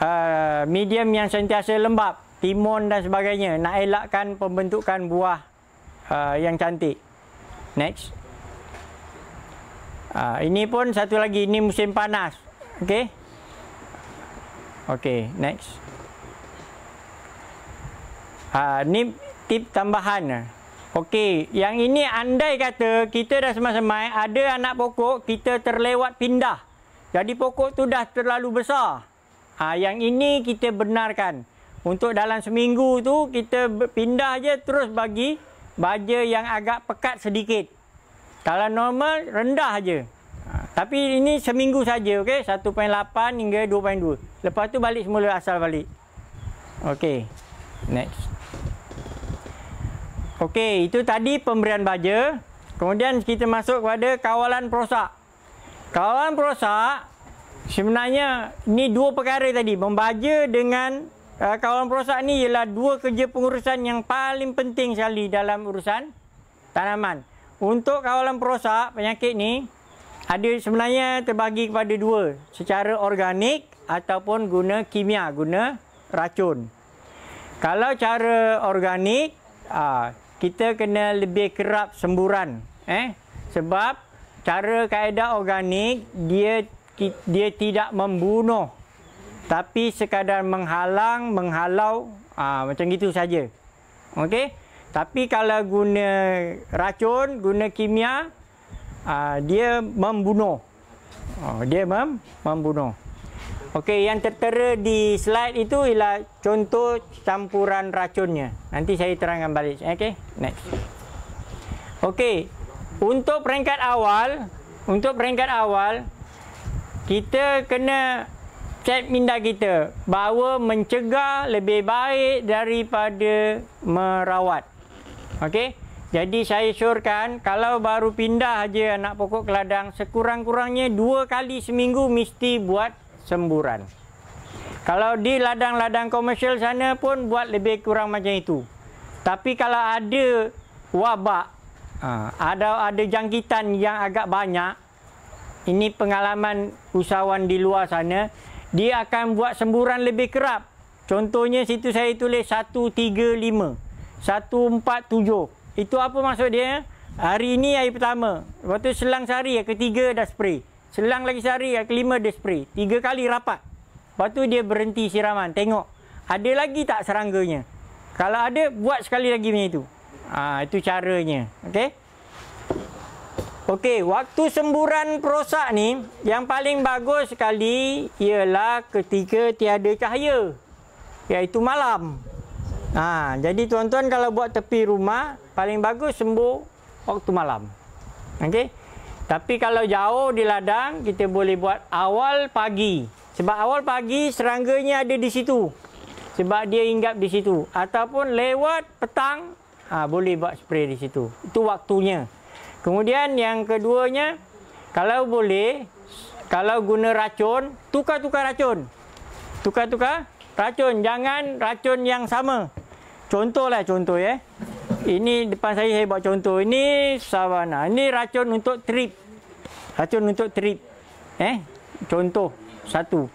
uh, medium yang sentiasa lembap timun dan sebagainya nak elakkan pembentukan buah uh, yang cantik next uh, ini pun satu lagi ini musim panas okay? Okey, next. Ha, ni tip tambahan. Okey, yang ini andai kata kita dah semai-semai, ada anak pokok, kita terlewat pindah. Jadi pokok tu dah terlalu besar. Ha, yang ini kita benarkan. Untuk dalam seminggu tu, kita pindah je terus bagi baja yang agak pekat sedikit. Kalau normal, rendah je tapi ini seminggu saja okey 1.8 hingga 2.2 lepas tu balik semula asal balik okey next okey itu tadi pemberian baja kemudian kita masuk kepada kawalan perosak kawalan perosak sebenarnya ni dua perkara tadi membaja dengan uh, kawalan perosak ni ialah dua kerja pengurusan yang paling penting sekali dalam urusan tanaman untuk kawalan perosak penyakit ni ada sebenarnya terbagi kepada dua, secara organik ataupun guna kimia, guna racun. Kalau cara organik, ah, kita kena lebih kerap semburan. Eh? Sebab cara kaedah organik, dia dia tidak membunuh. Tapi sekadar menghalang, menghalau, ah, macam gitu saja. okay? Tapi kalau guna racun, guna kimia, uh, dia membunuh. Uh, dia mem membunuh. Okey, yang tertera di slide itu ialah contoh campuran racunnya. Nanti saya terangkan balik. Okey, next. Okey, untuk peringkat awal, untuk peringkat awal, kita kena cek minda kita bahawa mencegah lebih baik daripada merawat. Okey. Jadi saya syorkan kalau baru pindah aja anak pokok ke ladang sekurang-kurangnya dua kali seminggu mesti buat semburan. Kalau di ladang-ladang komersial sana pun buat lebih kurang macam itu. Tapi kalau ada wabak, ha. ada ada jangkitan yang agak banyak, ini pengalaman usahawan di luar sana, dia akan buat semburan lebih kerap. Contohnya situ saya tulis 135, 147. Itu apa maksud dia? Hari ini hari pertama. Lepas tu selang sehari yang ketiga dah spray. Selang lagi sehari yang kelima dia spray. Tiga kali rapat. Lepas tu dia berhenti siraman. Tengok. Ada lagi tak serangganya? Kalau ada, buat sekali lagi macam itu. Ha, itu caranya. Okey? Okey, waktu semburan perosak ni, yang paling bagus sekali ialah ketika tiada cahaya. Iaitu malam. Ha, jadi tuan-tuan kalau buat tepi rumah, paling bagus sembuh waktu malam. Okey. Tapi kalau jauh di ladang, kita boleh buat awal pagi. Sebab awal pagi serangganya ada di situ. Sebab dia hinggap di situ. Ataupun lewat petang, ha, boleh buat spray di situ. Itu waktunya. Kemudian yang keduanya, kalau boleh, kalau guna racun, tukar-tukar racun. Tukar-tukar racun. Jangan racun yang sama contohlah contoh ya. Eh. Ini depan saya saya buat contoh. Ini savana. Ini racun untuk trip. Racun untuk trip. Eh, contoh satu.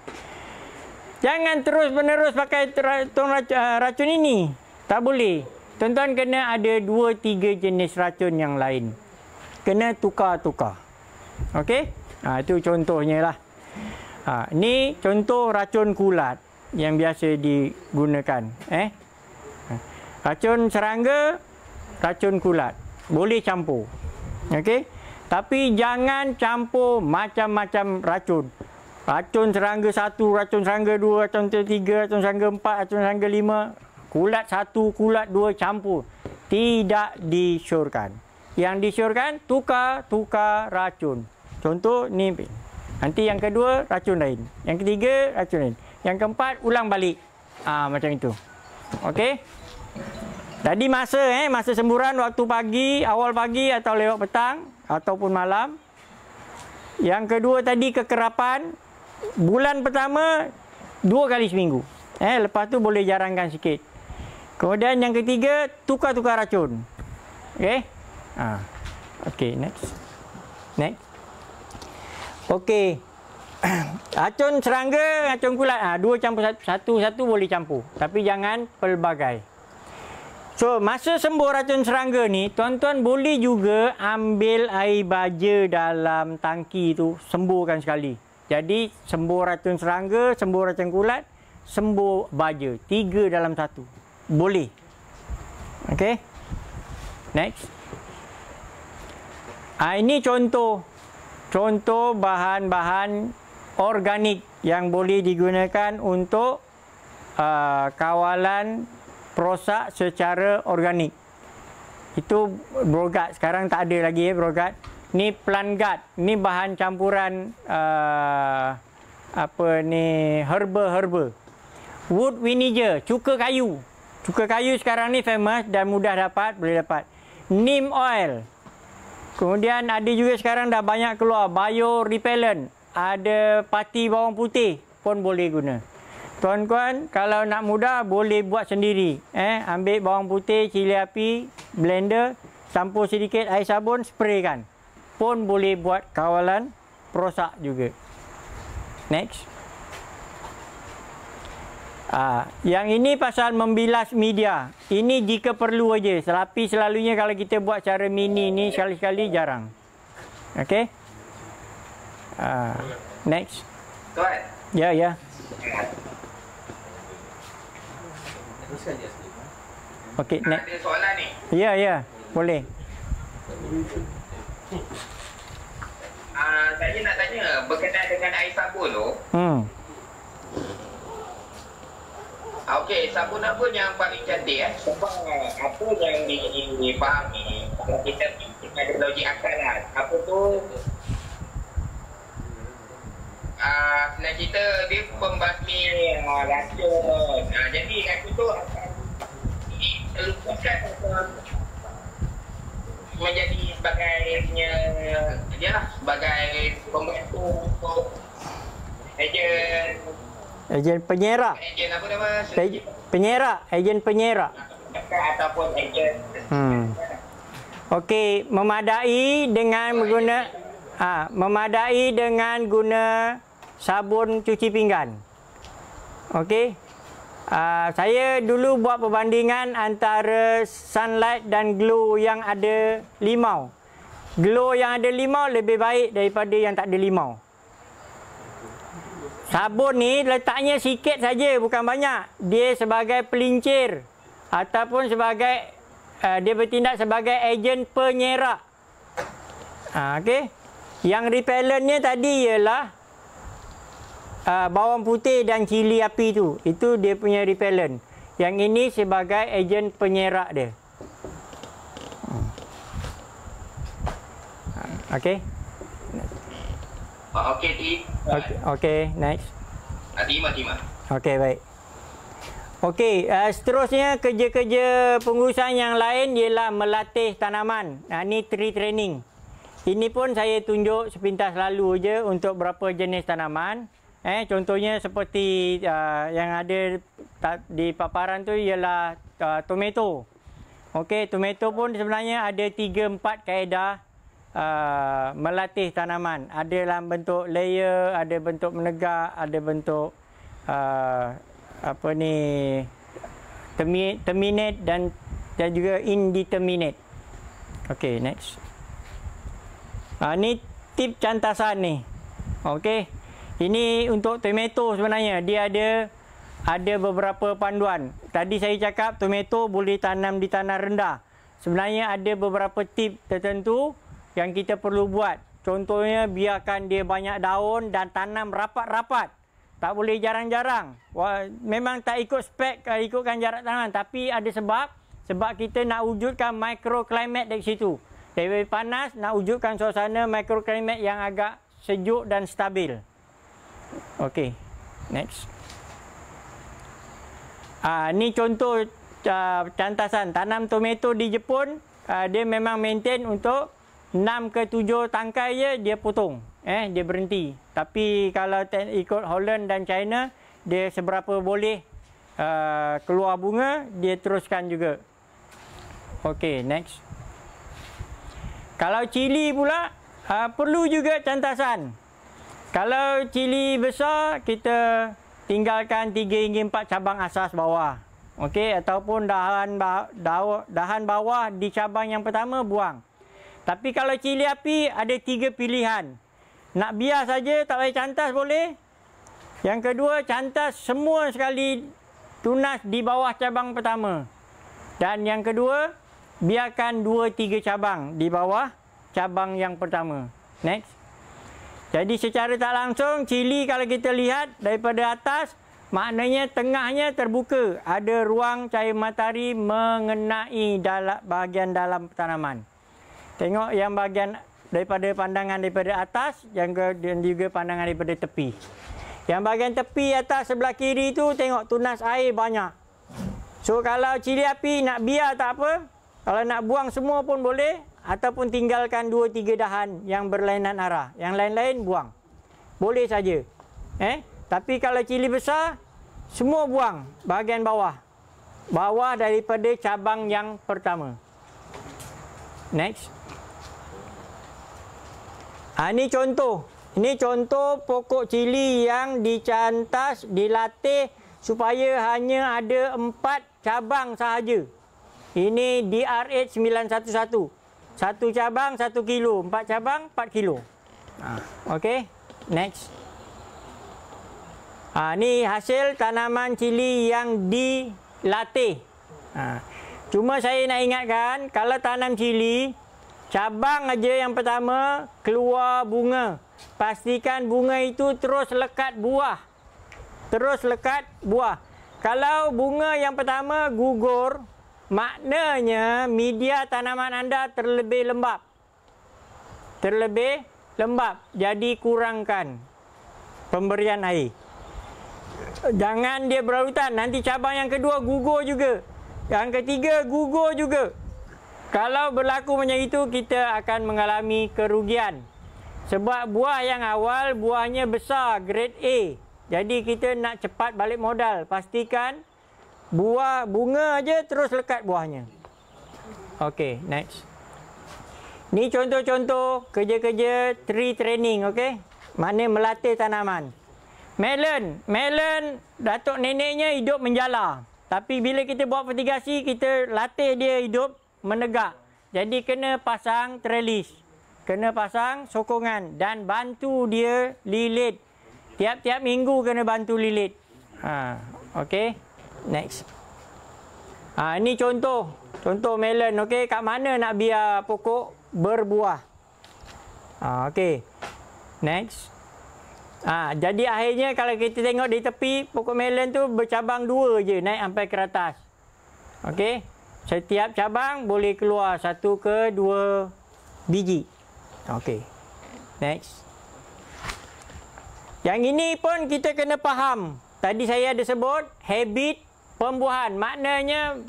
Jangan terus menerus pakai racun, eh, racun ini. Tak boleh. Tonton kena ada dua, tiga jenis racun yang lain. Kena tukar-tukar. Okey? Ha, itu contohnya lah. Ha, ini contoh racun kulat yang biasa digunakan. Eh? Racun serangga, racun kulat. Boleh campur. Okey? Tapi jangan campur macam-macam racun. Racun serangga satu, racun serangga dua, racun serangga tiga, racun serangga empat, racun serangga lima. Kulat satu, kulat dua campur. Tidak disyorkan. Yang disyorkan tukar-tukar racun. Contoh ni. Nanti yang kedua, racun lain. Yang ketiga, racun lain. Yang keempat, ulang balik. ha, Macam itu. Okey? Tadi masa eh masa semburan waktu pagi, awal pagi atau lewat petang ataupun malam. Yang kedua tadi kekerapan bulan pertama dua kali seminggu. Eh lepas tu boleh jarangkan sikit. Kemudian yang ketiga tukar-tukar racun. Okey. Ha. Okey, next. Next. Okey. <clears throat> Racun serangga, racun kulat. Ah ha, dua campur satu, satu satu boleh campur. Tapi jangan pelbagai. So, masa sembuh racun serangga ni, tuan-tuan boleh juga ambil air baja dalam tangki tu, sembuhkan sekali. Jadi, sembuh racun serangga, sembuh racun kulat, sembuh baja. Tiga dalam satu. Boleh. Okay. Next. Ha, ini contoh. Contoh bahan-bahan organik yang boleh digunakan untuk uh, kawalan rosak secara organik. Itu brogat. Sekarang tak ada lagi ya eh, brogat. Ni plangat. Ni bahan campuran uh, apa ni herba-herba. Wood vinegar, cuka kayu. Cuka kayu sekarang ni famous dan mudah dapat, boleh dapat. Neem oil. Kemudian ada juga sekarang dah banyak keluar bio repellent. Ada pati bawang putih pun boleh guna. Tuan-tuan, kalau nak mudah boleh buat sendiri. Eh, ambil bawang putih, cili api, blender, campur sedikit air sabun, spray kan. Pun boleh buat kawalan perosak juga. Next. Ah, yang ini pasal membilas media. Ini jika perlu aja. Selapi selalunya kalau kita buat cara mini ni sekali-sekali jarang. Okey. Ah, next. Yeah, Ya, ya. Eh, teruskan je sikit. Ya. Okey, next. Ada soalan ni? Ya, yeah, ya. Yeah. Boleh. Uh, saya nak tanya berkaitan dengan air sabun tu. Hmm. Ah, okey, sabun apa yang paling cantik eh? Sebab eh, apa yang dipahami kita kita ada logik akal lah. Apa tu Ah, nak cerita dia pembasmi ah, racun. Uh, jadi racun tu terlupakan uh, menjadi sebagai punya dia ya, lah sebagai pembantu untuk ejen ejen penyerak. Ejen apa nama? Ejen penyerak, ejen penyerak. Ataupun ejen. Hmm. Okey, memadai dengan menggunakan ah, memadai dengan guna sabun cuci pinggan. Okey. Uh, saya dulu buat perbandingan antara sunlight dan glow yang ada limau. Glow yang ada limau lebih baik daripada yang tak ada limau. Sabun ni letaknya sikit saja bukan banyak. Dia sebagai pelincir ataupun sebagai uh, dia bertindak sebagai ejen penyerak. Uh, ah, okay. Yang repellentnya tadi ialah uh, bawang putih dan cili api tu. Itu dia punya repellent. Yang ini sebagai ejen penyerak dia. Ah, okey. Ah, okey, T. Okey, okay, next. Tadi terima. Okey, baik. Okey, uh, seterusnya kerja-kerja pengurusan yang lain ialah melatih tanaman. Uh, ini tree training. Ini pun saya tunjuk sepintas lalu je untuk berapa jenis tanaman. Eh, contohnya seperti uh, yang ada di paparan tu ialah uh, tomato. Okey, tomato pun sebenarnya ada 3-4 kaedah uh, melatih tanaman. Ada dalam bentuk layer, ada bentuk menegak, ada bentuk uh, apa ni terminate dan dan juga indeterminate. Okey, next. Ah uh, ni tip cantasan ni. Okey. Ini untuk tomato sebenarnya. Dia ada ada beberapa panduan. Tadi saya cakap tomato boleh tanam di tanah rendah. Sebenarnya ada beberapa tip tertentu yang kita perlu buat. Contohnya biarkan dia banyak daun dan tanam rapat-rapat. Tak boleh jarang-jarang. Memang tak ikut spek, ikutkan jarak tanam. Tapi ada sebab. Sebab kita nak wujudkan mikroklimat dari situ. Dari panas, nak wujudkan suasana mikroklimat yang agak sejuk dan stabil. Okey. Next. Ah uh, ni contoh uh, cantasan tanam tomato di Jepun, uh, dia memang maintain untuk 6 ke 7 tangkai je dia potong. Eh dia berhenti. Tapi kalau ikut Holland dan China, dia seberapa boleh uh, keluar bunga, dia teruskan juga. Okey, next. Kalau cili pula uh, perlu juga cantasan. Kalau cili besar, kita tinggalkan 3 hingga 4 cabang asas bawah. Okey, ataupun dahan, dahan bawah di cabang yang pertama, buang. Tapi kalau cili api, ada 3 pilihan. Nak biar saja, tak payah cantas boleh. Yang kedua, cantas semua sekali tunas di bawah cabang pertama. Dan yang kedua, biarkan 2-3 cabang di bawah cabang yang pertama. Next. Jadi secara tak langsung, cili kalau kita lihat daripada atas, maknanya tengahnya terbuka. Ada ruang cahaya matahari mengenai dalam, bahagian dalam tanaman. Tengok yang bahagian daripada pandangan daripada atas dan juga pandangan daripada tepi. Yang bahagian tepi atas sebelah kiri tu tengok tunas air banyak. So kalau cili api nak biar tak apa. Kalau nak buang semua pun boleh ataupun tinggalkan dua tiga dahan yang berlainan arah. Yang lain-lain buang. Boleh saja. Eh, tapi kalau cili besar, semua buang bahagian bawah. Bawah daripada cabang yang pertama. Next. Ha, ini contoh. Ini contoh pokok cili yang dicantas, dilatih supaya hanya ada empat cabang sahaja. Ini DRH 911. Satu cabang satu kilo. Empat cabang empat kilo. Ah. Okey. Next. Ha, ni hasil tanaman cili yang dilatih. Ha. Cuma saya nak ingatkan kalau tanam cili cabang aja yang pertama keluar bunga. Pastikan bunga itu terus lekat buah. Terus lekat buah. Kalau bunga yang pertama gugur, Maknanya media tanaman anda terlebih lembap. Terlebih lembap. Jadi kurangkan pemberian air. Jangan dia berlarutan. Nanti cabang yang kedua gugur juga. Yang ketiga gugur juga. Kalau berlaku macam itu, kita akan mengalami kerugian. Sebab buah yang awal, buahnya besar, grade A. Jadi kita nak cepat balik modal. Pastikan buah bunga aja terus lekat buahnya. Okey, next. Ni contoh-contoh kerja-kerja tree training, okey? Mana melatih tanaman. Melon, melon datuk neneknya hidup menjala. Tapi bila kita buat fertigasi, kita latih dia hidup menegak. Jadi kena pasang trellis. Kena pasang sokongan dan bantu dia lilit. Tiap-tiap minggu kena bantu lilit. Ha, okey. Next. Ha, ini contoh. Contoh melon. Okey. Kat mana nak biar pokok berbuah. Ha, Okey. Next. Ha, jadi akhirnya kalau kita tengok di tepi, pokok melon tu bercabang dua je. Naik sampai ke atas. Okey. Setiap cabang boleh keluar satu ke dua biji. Okey. Next. Yang ini pun kita kena faham. Tadi saya ada sebut habit pembuahan. Maknanya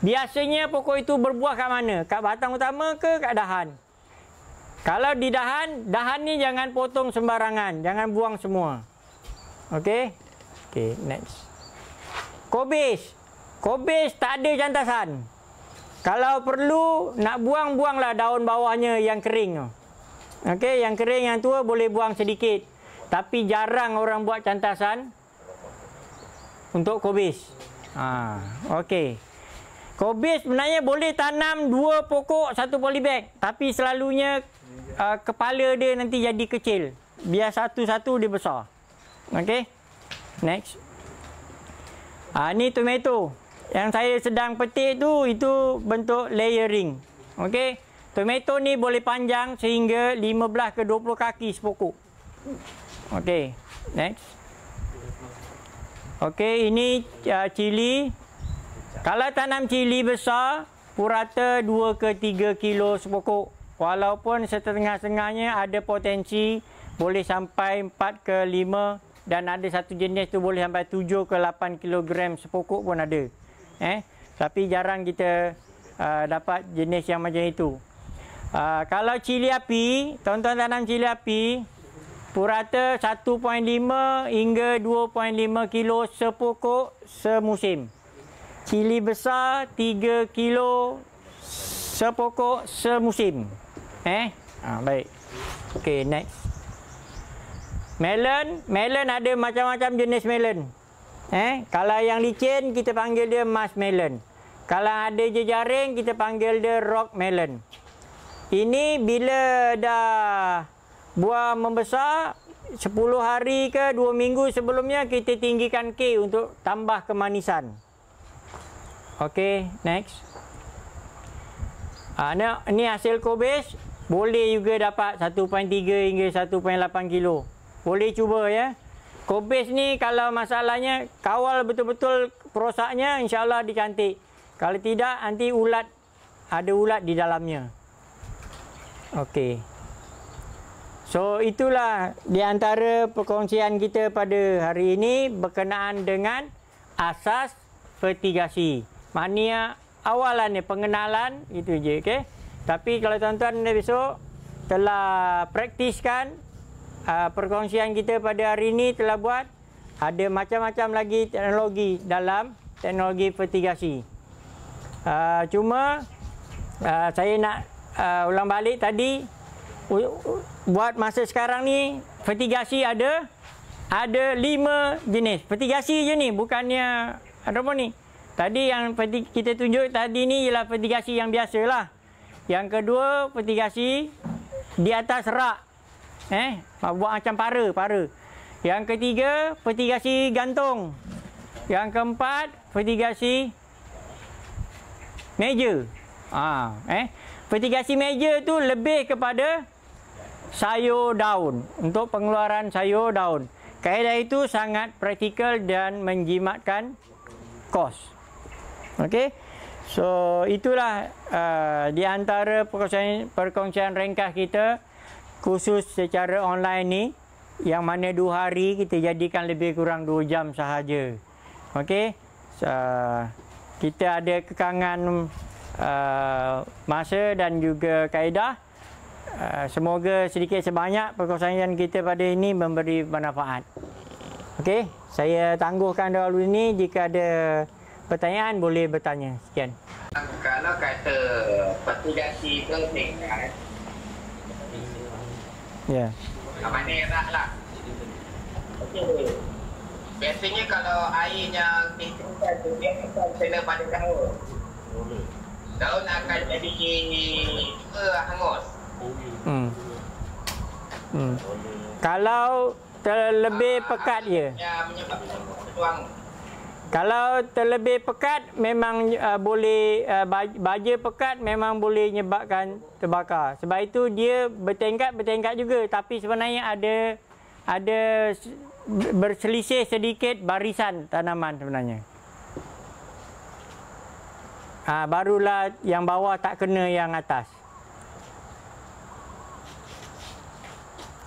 biasanya pokok itu berbuah kat mana? Kat batang utama ke kat dahan? Kalau di dahan, dahan ni jangan potong sembarangan, jangan buang semua. Okey? Okey, next. Kobis. Kobis tak ada jantasan. Kalau perlu nak buang buanglah daun bawahnya yang kering tu. Okey, yang kering yang tua boleh buang sedikit. Tapi jarang orang buat cantasan untuk kobis. Ha, okey. Kobis sebenarnya boleh tanam dua pokok satu polybag. Tapi selalunya uh, kepala dia nanti jadi kecil. Biar satu-satu dia besar. Okey. Next. Ha, ni tomato. Yang saya sedang petik tu, itu bentuk layering. Okey. Tomato ni boleh panjang sehingga 15 ke 20 kaki sepokok. Okey. Next. Okey, ini uh, cili. Kalau tanam cili besar, purata 2 ke 3 kilo sepokok. Walaupun setengah-setengahnya ada potensi boleh sampai 4 ke 5 dan ada satu jenis tu boleh sampai 7 ke 8 kilogram sepokok pun ada. Eh, tapi jarang kita uh, dapat jenis yang macam itu. Uh, kalau cili api, tuan-tuan tanam cili api, purata 1.5 hingga 2.5 kilo sepokok semusim. Cili besar 3 kilo sepokok semusim. Eh? Ha, baik. Okey, next. Melon, melon ada macam-macam jenis melon. Eh, kalau yang licin kita panggil dia mas melon. Kalau ada jejaring kita panggil dia rock melon. Ini bila dah buah membesar 10 hari ke 2 minggu sebelumnya kita tinggikan K untuk tambah kemanisan. Okey, next. Ha, ah, ni, ni hasil kobis. Boleh juga dapat 1.3 hingga 1.8 kilo. Boleh cuba ya. Kobis ni kalau masalahnya kawal betul-betul perosaknya insyaAllah dikantik. Kalau tidak nanti ulat ada ulat di dalamnya. Okey. So itulah di antara perkongsian kita pada hari ini berkenaan dengan asas fertigasi. Maknanya awalan ni pengenalan itu je okey. Tapi kalau tuan-tuan besok telah praktiskan uh, perkongsian kita pada hari ini telah buat ada macam-macam lagi teknologi dalam teknologi fertigasi. Uh, cuma uh, saya nak uh, ulang balik tadi buat masa sekarang ni fertigasi ada ada lima jenis. Fertigasi je ni bukannya apa hidroponik. Tadi yang kita tunjuk tadi ni ialah fertigasi yang biasa lah. Yang kedua fertigasi di atas rak. Eh, buat macam para, para. Yang ketiga fertigasi gantung. Yang keempat fertigasi meja. Ah, eh. Fertigasi meja tu lebih kepada sayur daun untuk pengeluaran sayur daun. Kaedah itu sangat praktikal dan menjimatkan kos. Okey. So itulah uh, di antara perkongsian, perkongsian ringkas kita khusus secara online ni yang mana dua hari kita jadikan lebih kurang dua jam sahaja. Okey. So, kita ada kekangan uh, masa dan juga kaedah. Eh, semoga sedikit sebanyak perkongsian kita pada ini memberi manfaat. Okey, saya tangguhkan dahulu ini jika ada pertanyaan boleh bertanya. Sekian. Kalau kata petugasi ke tingkat. Ya. Yeah. Mana era lah. Okey. Biasanya kalau air yang tingkat tu dia akan kena pada daun. Daun akan jadi ke hangus. Hmm. Hmm. Kalau terlebih pekat dia. Ya, Kalau terlebih pekat memang uh, boleh uh, baja pekat memang boleh menyebabkan terbakar. Sebab itu dia bertingkat bertingkat juga tapi sebenarnya ada ada berselisih sedikit barisan tanaman sebenarnya. Ha, barulah yang bawah tak kena yang atas.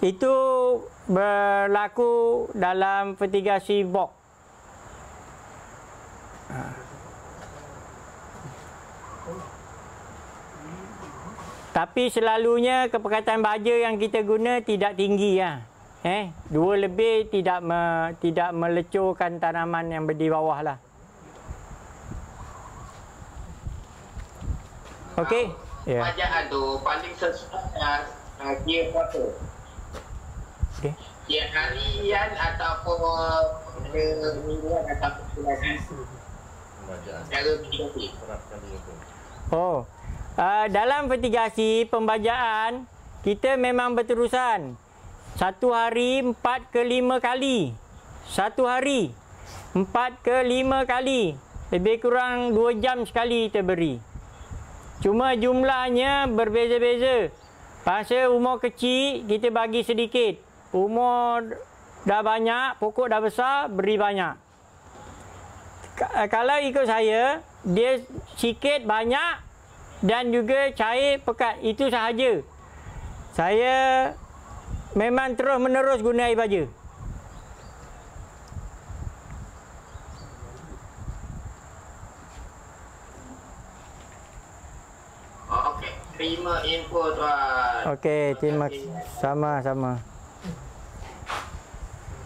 Itu berlaku dalam fertigasi bok. Tapi selalunya kepekatan baja yang kita guna tidak tinggi ya. Eh, dua lebih tidak me, tidak melecurkan tanaman yang berdi bawah lah. Okey. Ya. Yeah. Majak adu paling sesuai dengan Okey. Ya harian ataupun benda mingguan ataupun sebulan Oh, uh, dalam vertigasi pembajaan kita memang berterusan satu hari empat ke lima kali satu hari empat ke lima kali lebih kurang dua jam sekali kita beri cuma jumlahnya berbeza-beza pasal umur kecil kita bagi sedikit umur dah banyak, pokok dah besar, beri banyak. Eh, kalau ikut saya, dia sikit banyak dan juga cair pekat. Itu sahaja. Saya memang terus menerus guna air baja. Oh, okey, terima info tuan. Okey, terima kasih. Sama-sama.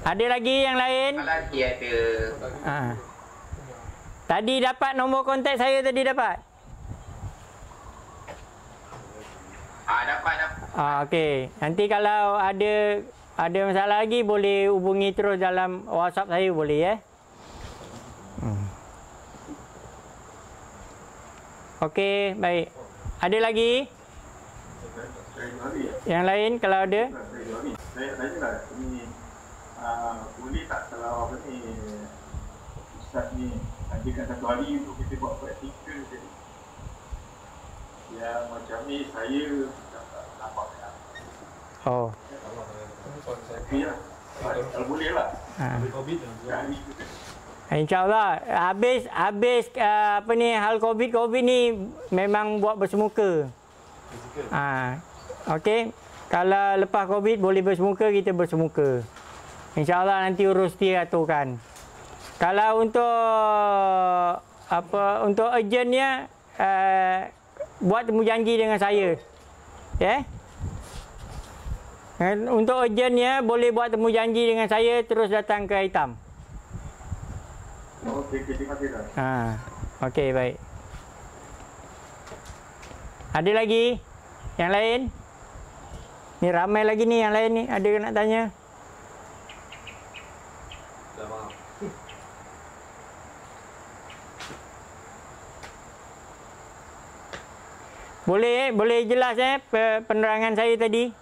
Ada lagi yang lain? Lagi ada. Ha. Tadi dapat nombor kontak saya tadi dapat? Ah dapat dapat. Ha, okey. Nanti kalau ada ada masalah lagi boleh hubungi terus dalam WhatsApp saya boleh eh. Okey, baik. Ada lagi? Yang lain kalau ada? Saya tanya lah. Ah, boleh tak kalau apa ni Ustaz ni adakan satu hari untuk kita buat praktikal jadi yang macam ni eh, saya tak nampak kenapa oh tapi ya kalau boleh lah ah. COVID InsyaAllah habis habis uh, apa ni hal covid covid ni memang buat bersemuka. Ah. Ha. Okey. Kalau lepas covid boleh bersemuka kita bersemuka. InsyaAllah nanti urus dia aturkan. Kalau untuk apa untuk urgentnya uh, buat temu janji dengan saya. Ya. Yeah? untuk urgentnya boleh buat temu janji dengan saya terus datang ke Hitam. Oh, okey, terima kasih. Ha. Okey, baik. Ada lagi? Yang lain? Ni ramai lagi ni yang lain ni ada nak tanya? Boleh eh? boleh jelas eh penerangan saya tadi?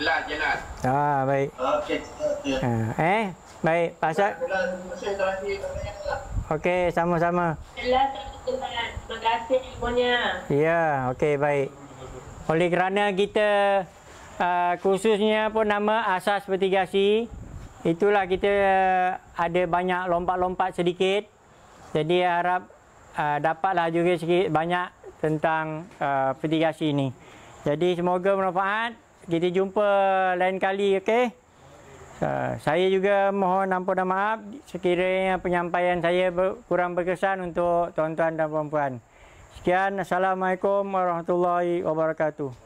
Jelas jelas. Ah baik. Okey. Ah, eh baik pasal Okey sama-sama. Jelas Terima kasih semuanya. Ya, okey baik. Oleh kerana kita uh, khususnya pun nama asas mitigasi itulah kita uh, ada banyak lompat-lompat sedikit. Jadi harap uh, dapatlah juga sikit banyak tentang uh, ah, fertigasi ni. Jadi semoga bermanfaat. Kita jumpa lain kali, okey? Uh, saya juga mohon ampun dan maaf sekiranya penyampaian saya ber kurang berkesan untuk tuan-tuan dan puan-puan. Sekian. Assalamualaikum warahmatullahi wabarakatuh.